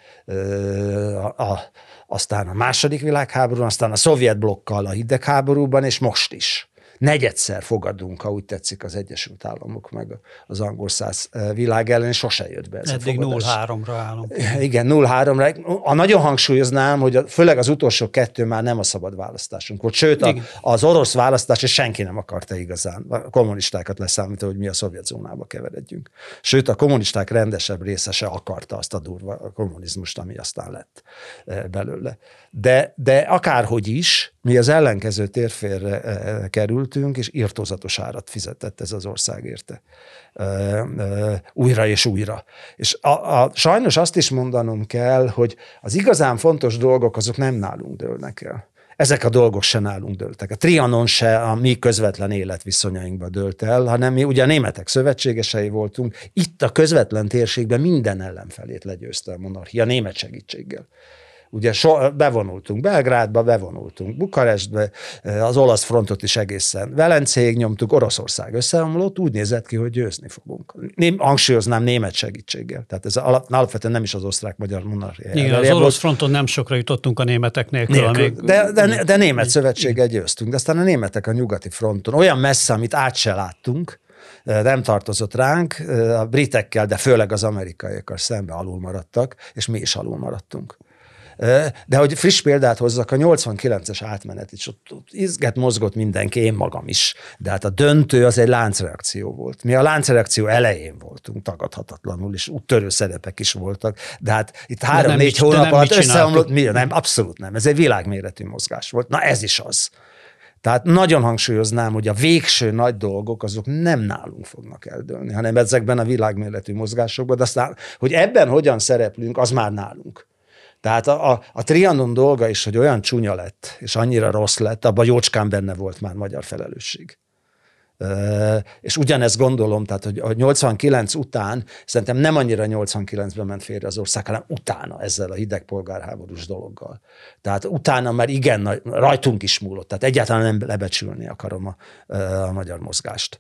a, a, aztán a második világháborún, aztán a szovjet blokkal a hidegháborúban, és most is negyedszer fogadunk, ha úgy tetszik, az Egyesült Államok meg az angol száz eh, világ ellen, sose jött be ez Eddig 0-3-ra állunk. *laughs* Igen, 0-3-ra. A nagyon hangsúlyoznám, hogy a, főleg az utolsó kettő már nem a szabad választásunk volt, sőt a, az orosz választás, és senki nem akarta igazán, a kommunistákat leszámítva, hogy mi a szovjetzónába keveredjünk. Sőt, a kommunisták rendesebb része se akarta azt a durva kommunizmust, ami aztán lett eh, belőle. De, de akárhogy is, mi az ellenkező térférre e, e, kerültünk, és írtózatos árat fizetett ez az ország érte. E, újra és újra. És a, a, sajnos azt is mondanom kell, hogy az igazán fontos dolgok azok nem nálunk dőlnek el ezek a dolgok se nálunk dőltek. A Trianon se a mi közvetlen életviszonyainkba dőlt el, hanem mi ugye a németek szövetségesei voltunk, itt a közvetlen térségben minden ellenfelét legyőzte a monarchia német segítséggel. Ugye so, bevonultunk Belgrádba, bevonultunk Bukarestbe, eh, az olasz frontot is egészen Velencéig nyomtuk, Oroszország összeomlott, úgy nézett ki, hogy győzni fogunk. Ném, hangsúlyoznám német segítséggel. Tehát ez alap, alapvetően nem is az osztrák-magyar monarchia. Igen, az orosz fronton nem sokra jutottunk a németek nélkül. nélkül. Amíg... De, de, de német szövetséggel győztünk, de aztán a németek a nyugati fronton olyan messze, amit át se láttunk, eh, nem tartozott ránk, eh, a britekkel, de főleg az amerikaiakkal szembe alul maradtak, és mi is alul maradtunk. De hogy friss példát hozzak, a 89-es átmenet is, ott, ott izget mozgott mindenki, én magam is. De hát a döntő az egy láncreakció volt. Mi a láncreakció elején voltunk, tagadhatatlanul, és úttörő szerepek is voltak. De hát itt három-négy hónap alatt összeomlott, mi, nem, abszolút nem. Ez egy világméretű mozgás volt. Na ez is az. Tehát nagyon hangsúlyoznám, hogy a végső nagy dolgok azok nem nálunk fognak eldőlni, hanem ezekben a világméretű mozgásokban, de aztán, hogy ebben hogyan szereplünk, az már nálunk. Tehát a, a, a Trianon dolga is, hogy olyan csúnya lett, és annyira rossz lett, abban jócskán benne volt már magyar felelősség. Uh, és ugyanezt gondolom, tehát hogy a 89 után, szerintem nem annyira 89-ben ment félre az ország, hanem utána ezzel a hidegpolgárháborús dologgal. Tehát utána már igen, rajtunk is múlott, tehát egyáltalán nem lebecsülni akarom a, a magyar mozgást.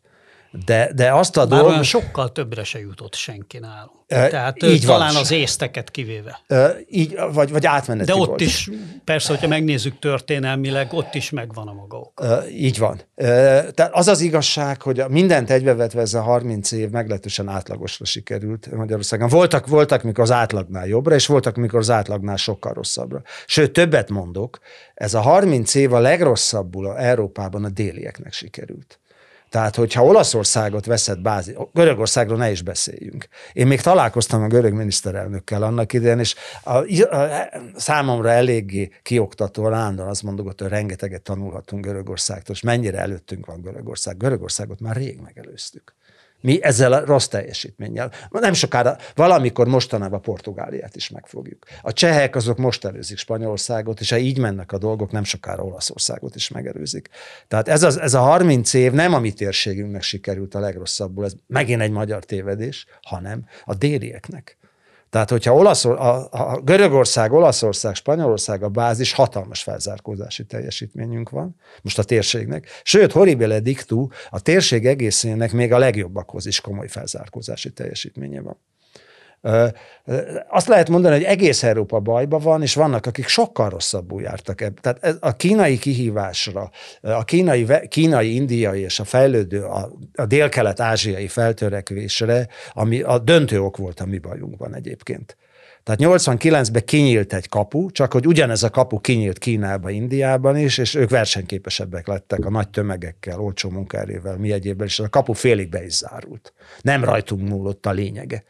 De, de azt a dolgot... Már sokkal többre se jutott senki nálunk. E, Tehát így talán van. az észteket kivéve. E, így, vagy, vagy átmeneti De ott volt. is, persze, hogyha megnézzük történelmileg, ott is megvan a maga oka E, így van. E, tehát az az igazság, hogy mindent egybevetve ez a 30 év meglehetősen átlagosra sikerült Magyarországon. Voltak, voltak, mikor az átlagnál jobbra, és voltak, mikor az átlagnál sokkal rosszabbra. Sőt, többet mondok, ez a 30 év a legrosszabbul a Európában a délieknek sikerült. Tehát, hogyha Olaszországot veszed bázi, Görögországról ne is beszéljünk. Én még találkoztam a görög miniszterelnökkel annak idején, és a, a, a, számomra eléggé kioktató állandóan azt mondok, hogy rengeteget tanulhatunk Görögországtól, és mennyire előttünk van Görögország. Görögországot már rég megelőztük. Mi ezzel a rossz teljesítménnyel. Nem sokára, valamikor mostanában Portugáliát is megfogjuk. A csehek azok most előzik Spanyolországot, és ha így mennek a dolgok, nem sokára Olaszországot is megerőzik. Tehát ez, az, ez a 30 év nem a mi térségünknek sikerült a legrosszabbul, ez megint egy magyar tévedés, hanem a délieknek. Tehát, hogyha olasz, a, a Görögország, Olaszország, Spanyolország a bázis, hatalmas felzárkózási teljesítményünk van, most a térségnek. Sőt, horribile diktú, a térség egészének még a legjobbakhoz is komoly felzárkózási teljesítménye van. Azt lehet mondani, hogy egész Európa bajba van, és vannak, akik sokkal rosszabbul jártak Tehát ez a kínai kihívásra, a kínai, kínai indiai és a fejlődő, a, a dél-kelet-ázsiai feltörekvésre, ami a döntő ok volt a mi bajunkban egyébként. Tehát 89-ben kinyílt egy kapu, csak hogy ugyanez a kapu kinyílt Kínába, Indiában is, és ők versenyképesebbek lettek a nagy tömegekkel, olcsó munkaerővel, mi egyébben és A kapu félig be is zárult. Nem rajtunk múlott a lényege.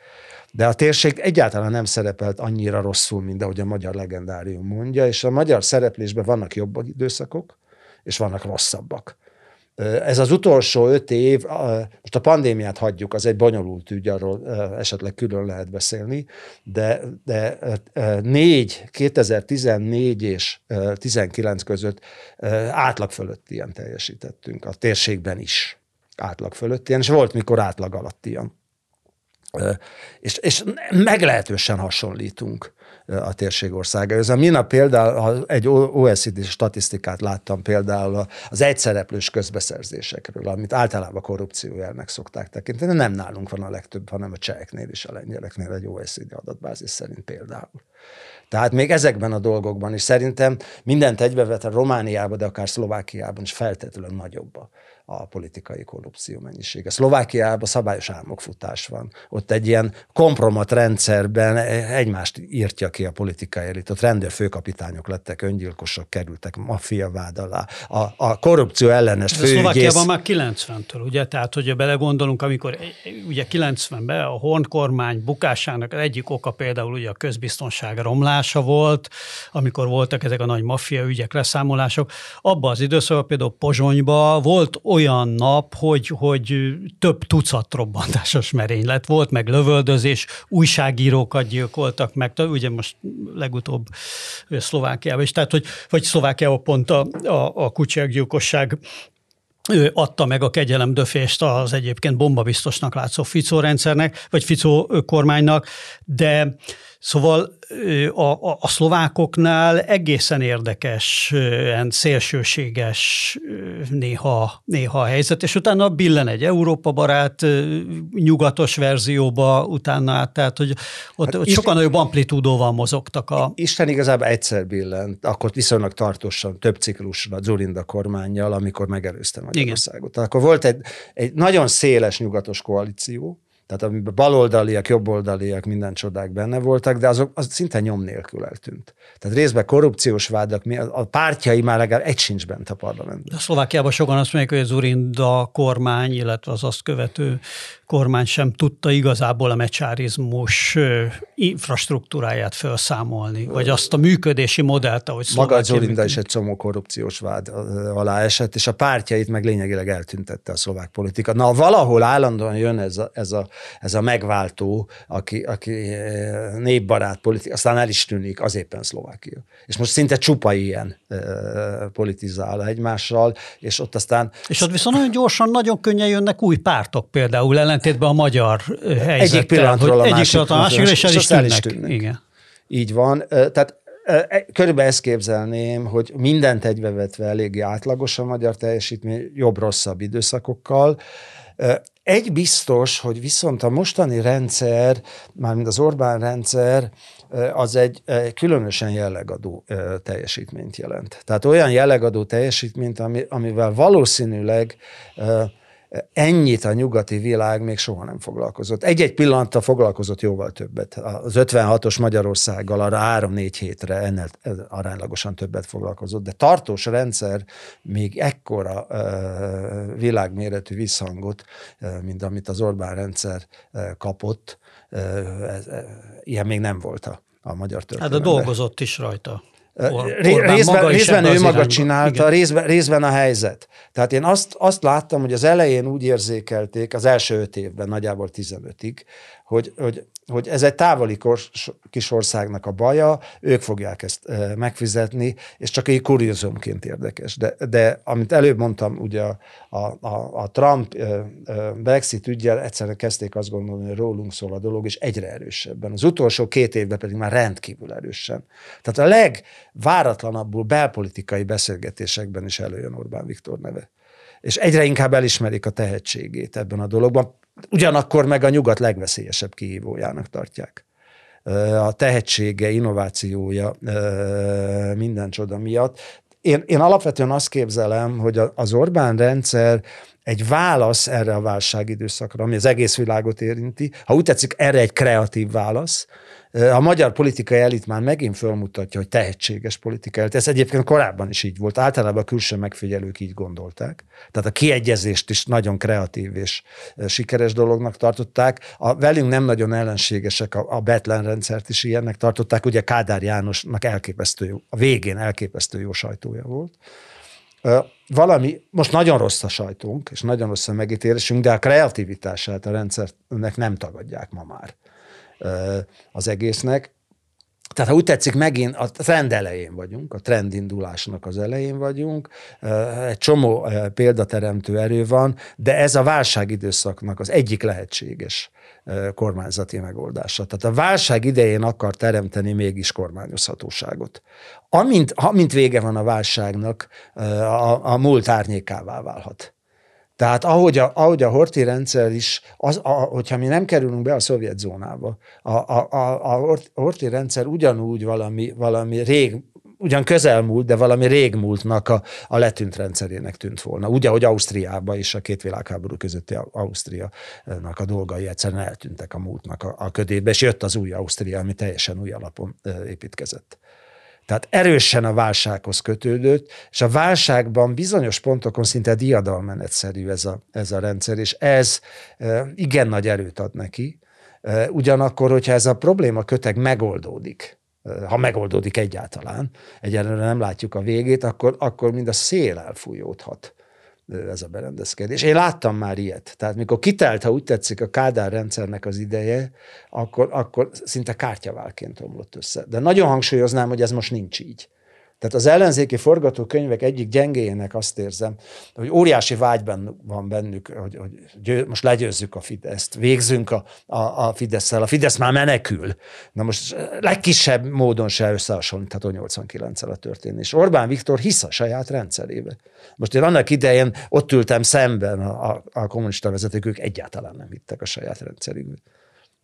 De a térség egyáltalán nem szerepelt annyira rosszul, mint ahogy a magyar legendárium mondja, és a magyar szereplésben vannak jobb időszakok, és vannak rosszabbak. Ez az utolsó öt év, most a pandémiát hagyjuk, az egy bonyolult ügy, arról esetleg külön lehet beszélni, de, de négy, 2014 és 19 között átlag fölött ilyen teljesítettünk a térségben is. Átlag fölött ilyen, és volt mikor átlag alatt ilyen és, és meglehetősen hasonlítunk a térség országa. Ez a minap például, egy OECD statisztikát láttam például az egyszereplős közbeszerzésekről, amit általában korrupciójelnek szokták tekinteni. Nem nálunk van a legtöbb, hanem a cseheknél és a lengyeleknél egy OECD adatbázis szerint például. Tehát még ezekben a dolgokban is szerintem mindent egybevetve a Romániában, de akár Szlovákiában is feltétlenül nagyobb a politikai korrupció mennyisége. Szlovákiában szabályos álmokfutás van. Ott egy ilyen kompromat rendszerben e, egymást írtja ki a politikai elit. Ott rendőrfőkapitányok lettek, öngyilkosok kerültek, maffia vád alá. A, a korrupció ellenes főügyész... Szlovákiában már 90-től, ugye? Tehát, hogyha belegondolunk, amikor e, e, ugye 90-ben a Horn kormány bukásának egyik oka például ugye a közbiztonság romlása volt, amikor voltak ezek a nagy maffia ügyek, leszámolások. Abban az időszakban például Pozsonyban volt olyan olyan nap, hogy, hogy több tucat robbantásos merénylet volt, meg lövöldözés, újságírókat gyilkoltak meg, ugye most legutóbb Szlovákiában is, tehát hogy vagy Szlovákiában pont a, a, a kucsiakgyilkosság ő adta meg a kegyelem döfést az egyébként bombabiztosnak látszó Ficó rendszernek, vagy Ficó kormánynak, de Szóval a, a, a szlovákoknál egészen érdekes, szélsőséges néha, néha a helyzet, és utána billen egy Európa barát nyugatos verzióba, utána át, tehát hogy ott, hát ott sokkal nagyobb amplitúdóval mozogtak. A... Isten igazából egyszer billent, akkor viszonylag tartósan, több ciklusra, Zulinda kormányjal, amikor megelőzte Magyarországot. Igen. Akkor volt egy, egy nagyon széles nyugatos koalíció, tehát amiben baloldaliak, jobboldaliak, minden csodák benne voltak, de azok az szinte nyom nélkül eltűnt. Tehát részben korrupciós vádak, a pártjai már legalább egy sincs bent a parlamentben. A Szlovákiában sokan azt mondják, hogy az Urinda kormány, illetve az azt követő kormány sem tudta igazából a mecsárizmus infrastruktúráját felszámolni, vagy azt a működési modellt, ahogy Maga az Urinda is egy csomó korrupciós vád alá esett, és a pártjait meg lényegileg eltüntette a szlovák politika. Na, valahol állandóan jön ez a, ez a ez a megváltó, aki, aki eh, népbarát politika, aztán el is tűnik, az éppen Szlovákia. És most szinte csupa ilyen eh, politizál egymással, és ott aztán... És ott viszont nagyon gyorsan, nagyon könnyen jönnek új pártok például, ellentétben a magyar eh, helyzettel. Egyik pillanatról a másik, a másik és, és el is tűnnek. Is tűnnek. Igen. Így van. Tehát e, körülbelül ezt képzelném, hogy mindent egybevetve eléggé átlagos a magyar teljesítmény, jobb-rosszabb időszakokkal. Egy biztos, hogy viszont a mostani rendszer, mármint az Orbán rendszer, az egy különösen jellegadó teljesítményt jelent. Tehát olyan jellegadó teljesítményt, ami, amivel valószínűleg ennyit a nyugati világ még soha nem foglalkozott. Egy-egy pillanatra foglalkozott jóval többet. Az 56-os Magyarországgal arra 3-4 hétre ennél aránylagosan többet foglalkozott, de tartós rendszer még ekkora világméretű visszhangot, mint amit az Orbán rendszer kapott, ilyen még nem volt a, magyar történelemben. Hát de dolgozott is rajta részben, maga részben ő maga csinálta, részben, részben a helyzet. Tehát én azt, azt láttam, hogy az elején úgy érzékelték, az első öt évben, nagyjából 15-ig, hogy, hogy, hogy ez egy távoli kis országnak a baja, ők fogják ezt megfizetni, és csak egy kuriózumként érdekes. De, de amit előbb mondtam, ugye a, a, a Trump Brexit ügyel egyszerűen kezdték azt gondolni, hogy rólunk szól a dolog, és egyre erősebben. Az utolsó két évben pedig már rendkívül erősen. Tehát a legváratlanabbul belpolitikai beszélgetésekben is előjön Orbán Viktor neve és egyre inkább elismerik a tehetségét ebben a dologban. Ugyanakkor meg a nyugat legveszélyesebb kihívójának tartják. A tehetsége, innovációja minden csoda miatt. Én, én alapvetően azt képzelem, hogy az Orbán rendszer egy válasz erre a válságidőszakra, ami az egész világot érinti, ha úgy tetszik, erre egy kreatív válasz, a magyar politikai elit már megint felmutatja, hogy tehetséges politikai elit. Ez egyébként korábban is így volt. Általában a külső megfigyelők így gondolták. Tehát a kiegyezést is nagyon kreatív és eh, sikeres dolognak tartották. A velünk nem nagyon ellenségesek, a, a Betlen rendszert is ilyennek tartották. Ugye Kádár Jánosnak elképesztő jó, a végén elképesztő jó sajtója volt valami, most nagyon rossz a sajtunk, és nagyon rossz a megítélésünk, de a kreativitását a rendszernek nem tagadják ma már az egésznek. Tehát ha úgy tetszik, megint a trend elején vagyunk, a trendindulásnak az elején vagyunk, egy csomó példateremtő erő van, de ez a válságidőszaknak az egyik lehetséges kormányzati megoldása. Tehát a válság idején akar teremteni mégis kormányozhatóságot. Amint, amint vége van a válságnak, a, a múlt árnyékává válhat. Tehát ahogy a, ahogy a horti rendszer is, az, a, hogyha mi nem kerülünk be a szovjet zónába, a, a, a, a horti rendszer ugyanúgy valami, valami rég, ugyan közelmúlt, de valami régmúltnak a, a letűnt rendszerének tűnt volna. Úgy, ahogy Ausztriában is, a két világháború közötti Ausztriának a dolgai egyszerűen eltűntek a múltnak a, a ködébe, és jött az új Ausztria, ami teljesen új alapon építkezett. Tehát erősen a válsághoz kötődött, és a válságban bizonyos pontokon szinte diadalmenetszerű ez a, ez a rendszer, és ez e, igen nagy erőt ad neki. E, ugyanakkor, hogyha ez a probléma köteg megoldódik, e, ha megoldódik egyáltalán, egyelőre nem látjuk a végét, akkor, akkor mind a szél elfújódhat ez a berendezkedés. Én láttam már ilyet. Tehát mikor kitelt, ha úgy tetszik, a Kádár rendszernek az ideje, akkor, akkor szinte kártyaválként omlott össze. De nagyon hangsúlyoznám, hogy ez most nincs így. Tehát az ellenzéki forgatókönyvek egyik gyengéjének azt érzem, hogy óriási vágy van bennük, hogy, hogy győ, most legyőzzük a Fideszt, végzünk a, a, a fidesz a Fidesz már menekül. Na most legkisebb módon se összehasonlítható 89-el a történés. Orbán Viktor hisz a saját rendszerébe. Most én annak idején ott ültem szemben a, a, a kommunista vezetők, ők egyáltalán nem hittek a saját rendszerükbe.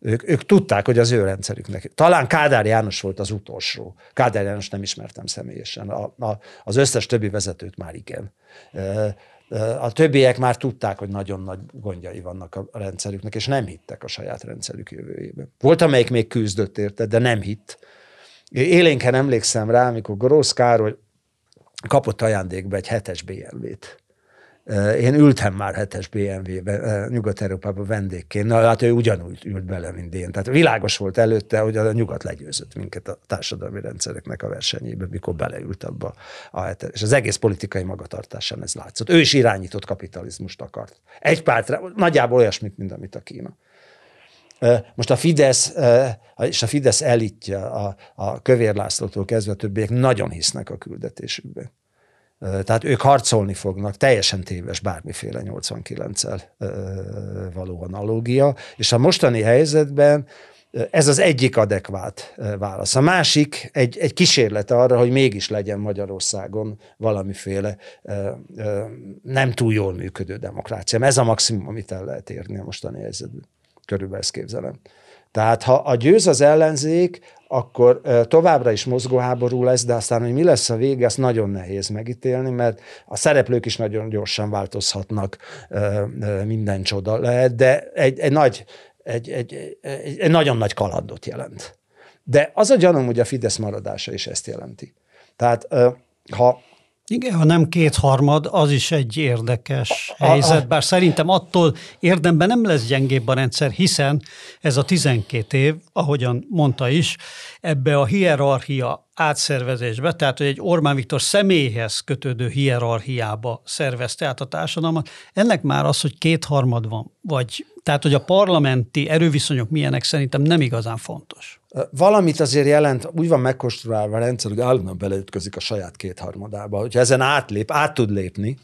Ők, ők tudták, hogy az ő rendszerüknek. Talán Kádár János volt az utolsó. Kádár János nem ismertem személyesen. A, a, az összes többi vezetőt már igen. A többiek már tudták, hogy nagyon nagy gondjai vannak a rendszerüknek, és nem hittek a saját rendszerük jövőjében. Volt, amelyik még küzdött érte, de nem hitt. Élénken emlékszem rá, amikor Grósz Károly kapott ajándékba egy hetes BMW-t Eh, én ültem már hetes bmw be eh, Nyugat-Európában vendégként, na hát ő ugyanúgy ült bele, mint én. Tehát világos volt előtte, hogy a nyugat legyőzött minket a társadalmi rendszereknek a versenyébe, mikor beleült abba a hetes. És az egész politikai magatartásán ez látszott. Ő is irányított kapitalizmust akart. Egy pártra, nagyjából olyasmit, mint amit a Kína. Eh, most a Fidesz és a Fidesz elitje, a, a Kövér Lászlótól kezdve a többiek nagyon hisznek a küldetésükbe. Tehát ők harcolni fognak, teljesen téves bármiféle 89-el való analógia, és a mostani helyzetben ez az egyik adekvát válasz. A másik egy, egy kísérlet arra, hogy mégis legyen Magyarországon valamiféle nem túl jól működő demokrácia. Ez a maximum, amit el lehet érni a mostani helyzetben. Körülbelül ezt képzelem. Tehát ha a győz az ellenzék, akkor továbbra is mozgóháború lesz, de aztán, hogy mi lesz a vége, azt nagyon nehéz megítélni, mert a szereplők is nagyon gyorsan változhatnak, minden csoda lehet, de egy, egy nagy, egy, egy, egy, egy nagyon nagy kalandot jelent. De az a gyanúm, hogy a Fidesz maradása is ezt jelenti. Tehát ha igen, ha nem kétharmad, az is egy érdekes helyzet, bár szerintem attól érdemben nem lesz gyengébb a rendszer, hiszen ez a 12 év, ahogyan mondta is, ebbe a hierarchia átszervezésbe, tehát hogy egy Orbán Viktor személyhez kötődő hierarchiába szervezte át a társadalmat. Ennek már az, hogy kétharmad van, vagy tehát hogy a parlamenti erőviszonyok milyenek, szerintem nem igazán fontos valamit azért jelent, úgy van megkonstruálva a rendszer, hogy állandóan beleütközik a saját kétharmadába. Hogyha ezen átlép, át tud lépni,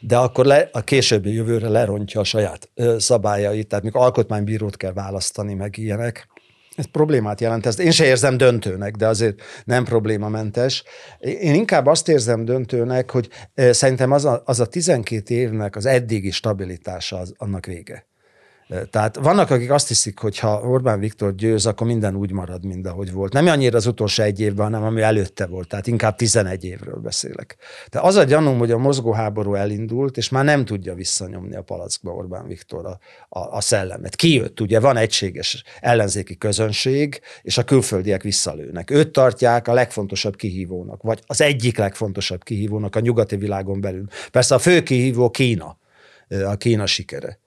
de akkor le, a későbbi jövőre lerontja a saját ö, szabályait, tehát mikor alkotmánybírót kell választani, meg ilyenek. Ez problémát jelent, ezt én se érzem döntőnek, de azért nem problémamentes. Én inkább azt érzem döntőnek, hogy szerintem az a, az a 12 évnek az eddigi stabilitása az, annak vége. Tehát vannak, akik azt hiszik, hogy ha Orbán Viktor győz, akkor minden úgy marad, mint ahogy volt. Nem annyira az utolsó egy évben, hanem ami előtte volt, tehát inkább 11 évről beszélek. De az a gyanúm, hogy a mozgóháború elindult, és már nem tudja visszanyomni a palackba Orbán Viktor a, a, a szellemet. jött, ugye van egységes ellenzéki közönség, és a külföldiek visszalőnek. Őt tartják a legfontosabb kihívónak, vagy az egyik legfontosabb kihívónak a nyugati világon belül. Persze a fő kihívó Kína a Kína sikere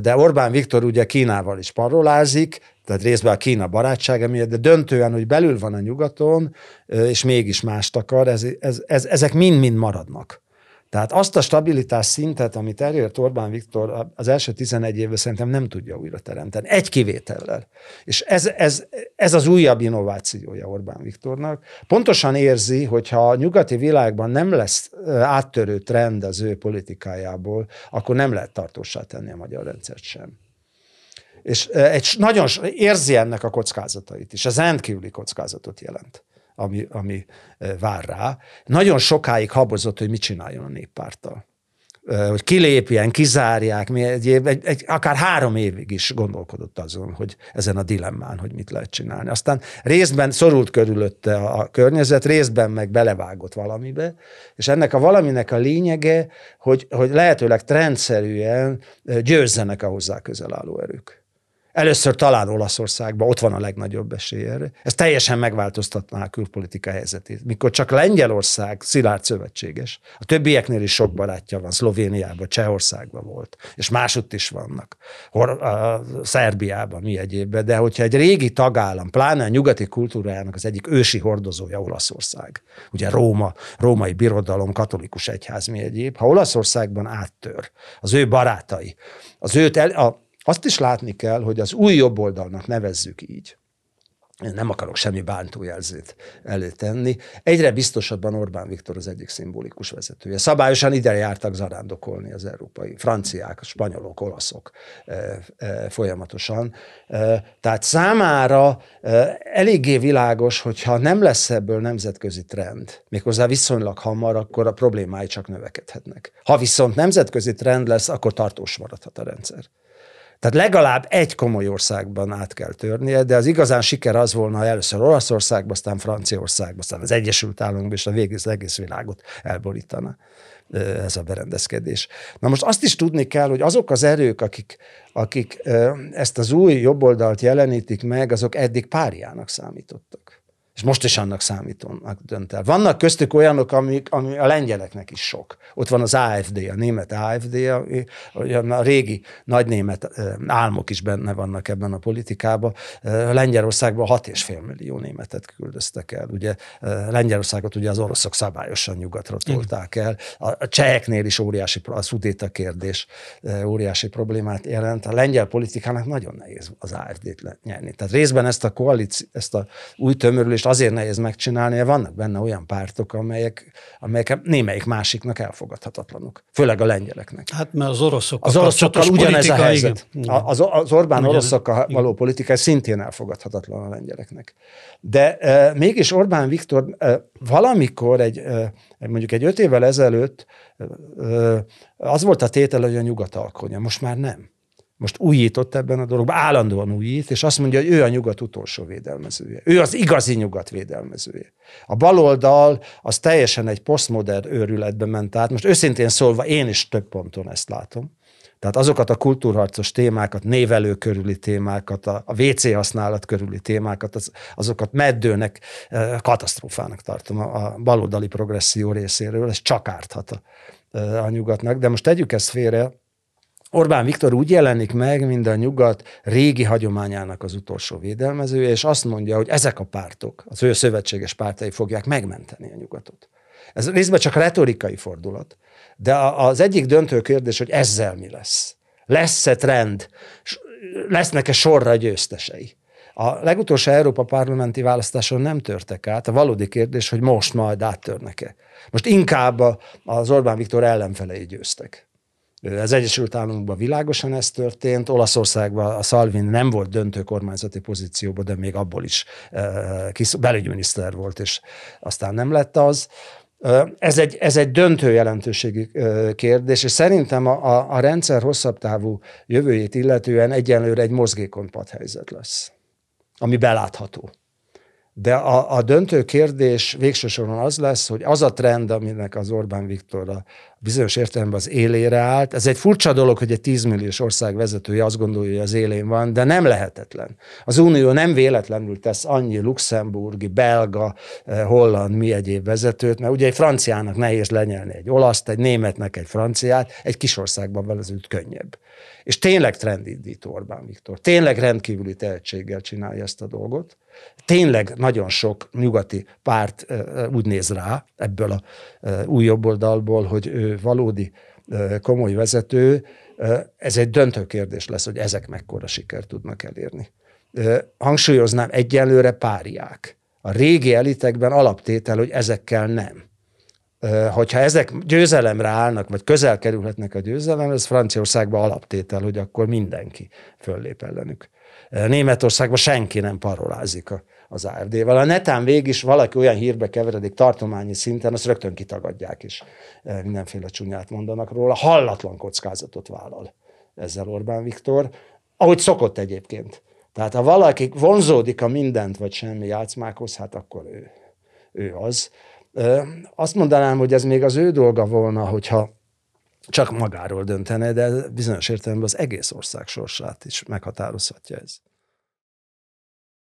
de Orbán Viktor ugye Kínával is parolázik, tehát részben a Kína barátsága miatt, de döntően, hogy belül van a nyugaton, és mégis mást akar, ez, ez, ez, ezek mind-mind maradnak. Tehát azt a stabilitás szintet, amit elért Orbán Viktor az első 11 évben szerintem nem tudja újra teremteni. Egy kivétellel. És ez, ez, ez az újabb innovációja Orbán Viktornak. Pontosan érzi, hogyha a nyugati világban nem lesz áttörő trend az ő politikájából, akkor nem lehet tartósá tenni a magyar rendszert sem. És egy nagyon érzi ennek a kockázatait is. Ez rendkívüli kockázatot jelent ami, ami vár rá. Nagyon sokáig habozott, hogy mit csináljon a néppárttal hogy kilépjen, kizárják, mi egy, év, egy, egy, akár három évig is gondolkodott azon, hogy ezen a dilemmán, hogy mit lehet csinálni. Aztán részben szorult körülötte a, a környezet, részben meg belevágott valamibe, és ennek a valaminek a lényege, hogy, hogy lehetőleg trendszerűen győzzenek a hozzá közel álló erők. Először talán Olaszországban, ott van a legnagyobb esély erre. Ez teljesen megváltoztatná a külpolitika helyzetét. Mikor csak Lengyelország szilárd szövetséges, a többieknél is sok barátja van, Szlovéniában, Csehországban volt, és másutt is vannak, Hor- a Szerbiában, mi egyébben, de hogyha egy régi tagállam, pláne a nyugati kultúrájának az egyik ősi hordozója Olaszország, ugye Róma, római birodalom, katolikus egyház, mi egyéb, ha Olaszországban áttör az ő barátai, az őt el, a, azt is látni kell, hogy az új jobboldalnak nevezzük így, én nem akarok semmi bántójelzőt előtenni. Egyre biztosabban Orbán Viktor az egyik szimbolikus vezetője. Szabályosan ide jártak zarándokolni az európai, franciák, spanyolok, olaszok eh, eh, folyamatosan. Eh, tehát számára eléggé világos, hogyha nem lesz ebből nemzetközi trend, méghozzá viszonylag hamar, akkor a problémái csak növekedhetnek. Ha viszont nemzetközi trend lesz, akkor tartós maradhat a rendszer. Tehát legalább egy komoly országban át kell törnie, de az igazán siker az volna, ha először Olaszországban, aztán Franciaországban, aztán az Egyesült Államokban, és a végig az egész világot elborítana ez a berendezkedés. Na most azt is tudni kell, hogy azok az erők, akik, akik ezt az új jobboldalt jelenítik meg, azok eddig párjának számítottak és most is annak számítónak dönt el. Vannak köztük olyanok, amik, ami a lengyeleknek is sok. Ott van az AFD, a német AFD, a, a régi nagy német álmok is benne vannak ebben a politikában. Lengyelországban 6,5 millió németet küldöztek el. Ugye Lengyelországot ugye az oroszok szabályosan nyugatra tolták el. A cseheknél is óriási, a szudéta kérdés óriási problémát jelent. A lengyel politikának nagyon nehéz az AFD-t nyerni. Tehát részben ezt a koalíció, ezt a új tömörülést azért nehéz megcsinálni, mert vannak benne olyan pártok, amelyek, amelyek némelyik másiknak elfogadhatatlanok, főleg a lengyeleknek. Hát mert az oroszokkal, az oroszokkal ugyanez a helyzet. Az, az Orbán ugyanez, oroszokkal igen. való politika szintén elfogadhatatlan a lengyeleknek. De e, mégis Orbán Viktor e, valamikor egy, e, mondjuk egy öt évvel ezelőtt e, e, az volt a tétel, hogy a nyugat alkonya, most már nem most újított ebben a dologban, állandóan újít, és azt mondja, hogy ő a nyugat utolsó védelmezője. Ő az igazi nyugat védelmezője. A baloldal az teljesen egy posztmodern őrületbe ment át. Most őszintén szólva én is több ponton ezt látom. Tehát azokat a kultúrharcos témákat, névelő körüli témákat, a, a WC használat körüli témákat, az, azokat meddőnek, eh, katasztrófának tartom a, a baloldali progresszió részéről, ez csak árthat a, eh, a nyugatnak. De most tegyük ezt félre, Orbán Viktor úgy jelenik meg, mint a nyugat régi hagyományának az utolsó védelmezője, és azt mondja, hogy ezek a pártok, az ő szövetséges pártai fogják megmenteni a nyugatot. Ez részben csak retorikai fordulat, de az egyik döntő kérdés, hogy ezzel mi lesz. Lesz-e trend? Lesznek-e sorra győztesei? A legutolsó Európa parlamenti választáson nem törtek át. A valódi kérdés, hogy most majd áttörnek-e. Most inkább az Orbán Viktor ellenfelei győztek. Az Egyesült Államokban világosan ez történt, Olaszországban a Salvin nem volt döntő kormányzati pozícióban, de még abból is eh, belügyminiszter volt, és aztán nem lett az. Eh, ez egy, ez egy döntő jelentőségi eh, kérdés, és szerintem a, a, a rendszer hosszabb távú jövőjét illetően egyenlőre egy mozgékonypat helyzet lesz, ami belátható. De a, a döntő kérdés végső soron az lesz, hogy az a trend, aminek az Orbán Viktor a bizonyos értelemben az élére állt, ez egy furcsa dolog, hogy egy 10 milliós ország vezetője azt gondolja, hogy az élén van, de nem lehetetlen. Az Unió nem véletlenül tesz annyi luxemburgi, belga, eh, holland, mi egyéb vezetőt, mert ugye egy franciának nehéz lenyelni egy olaszt, egy németnek egy franciát, egy kis országban vezetőt könnyebb. És tényleg trendindító Orbán Viktor, tényleg rendkívüli tehetséggel csinálja ezt a dolgot tényleg nagyon sok nyugati párt úgy néz rá ebből a új jobboldalból, hogy ő valódi komoly vezető, ez egy döntő kérdés lesz, hogy ezek mekkora sikert tudnak elérni. Hangsúlyoznám, egyelőre páriák. A régi elitekben alaptétel, hogy ezekkel nem. Hogyha ezek győzelemre állnak, vagy közel kerülhetnek a győzelemre, ez Franciaországban alaptétel, hogy akkor mindenki föllép ellenük. Németországban senki nem parolázik a az afd vel A netán végig is valaki olyan hírbe keveredik tartományi szinten, azt rögtön kitagadják is. Eh, mindenféle csúnyát mondanak róla. Hallatlan kockázatot vállal ezzel Orbán Viktor, ahogy szokott egyébként. Tehát ha valaki vonzódik a mindent vagy semmi játszmákhoz, hát akkor ő, ő az. Eh, azt mondanám, hogy ez még az ő dolga volna, hogyha csak magáról döntene, de bizonyos értelemben az egész ország sorsát is meghatározhatja ez.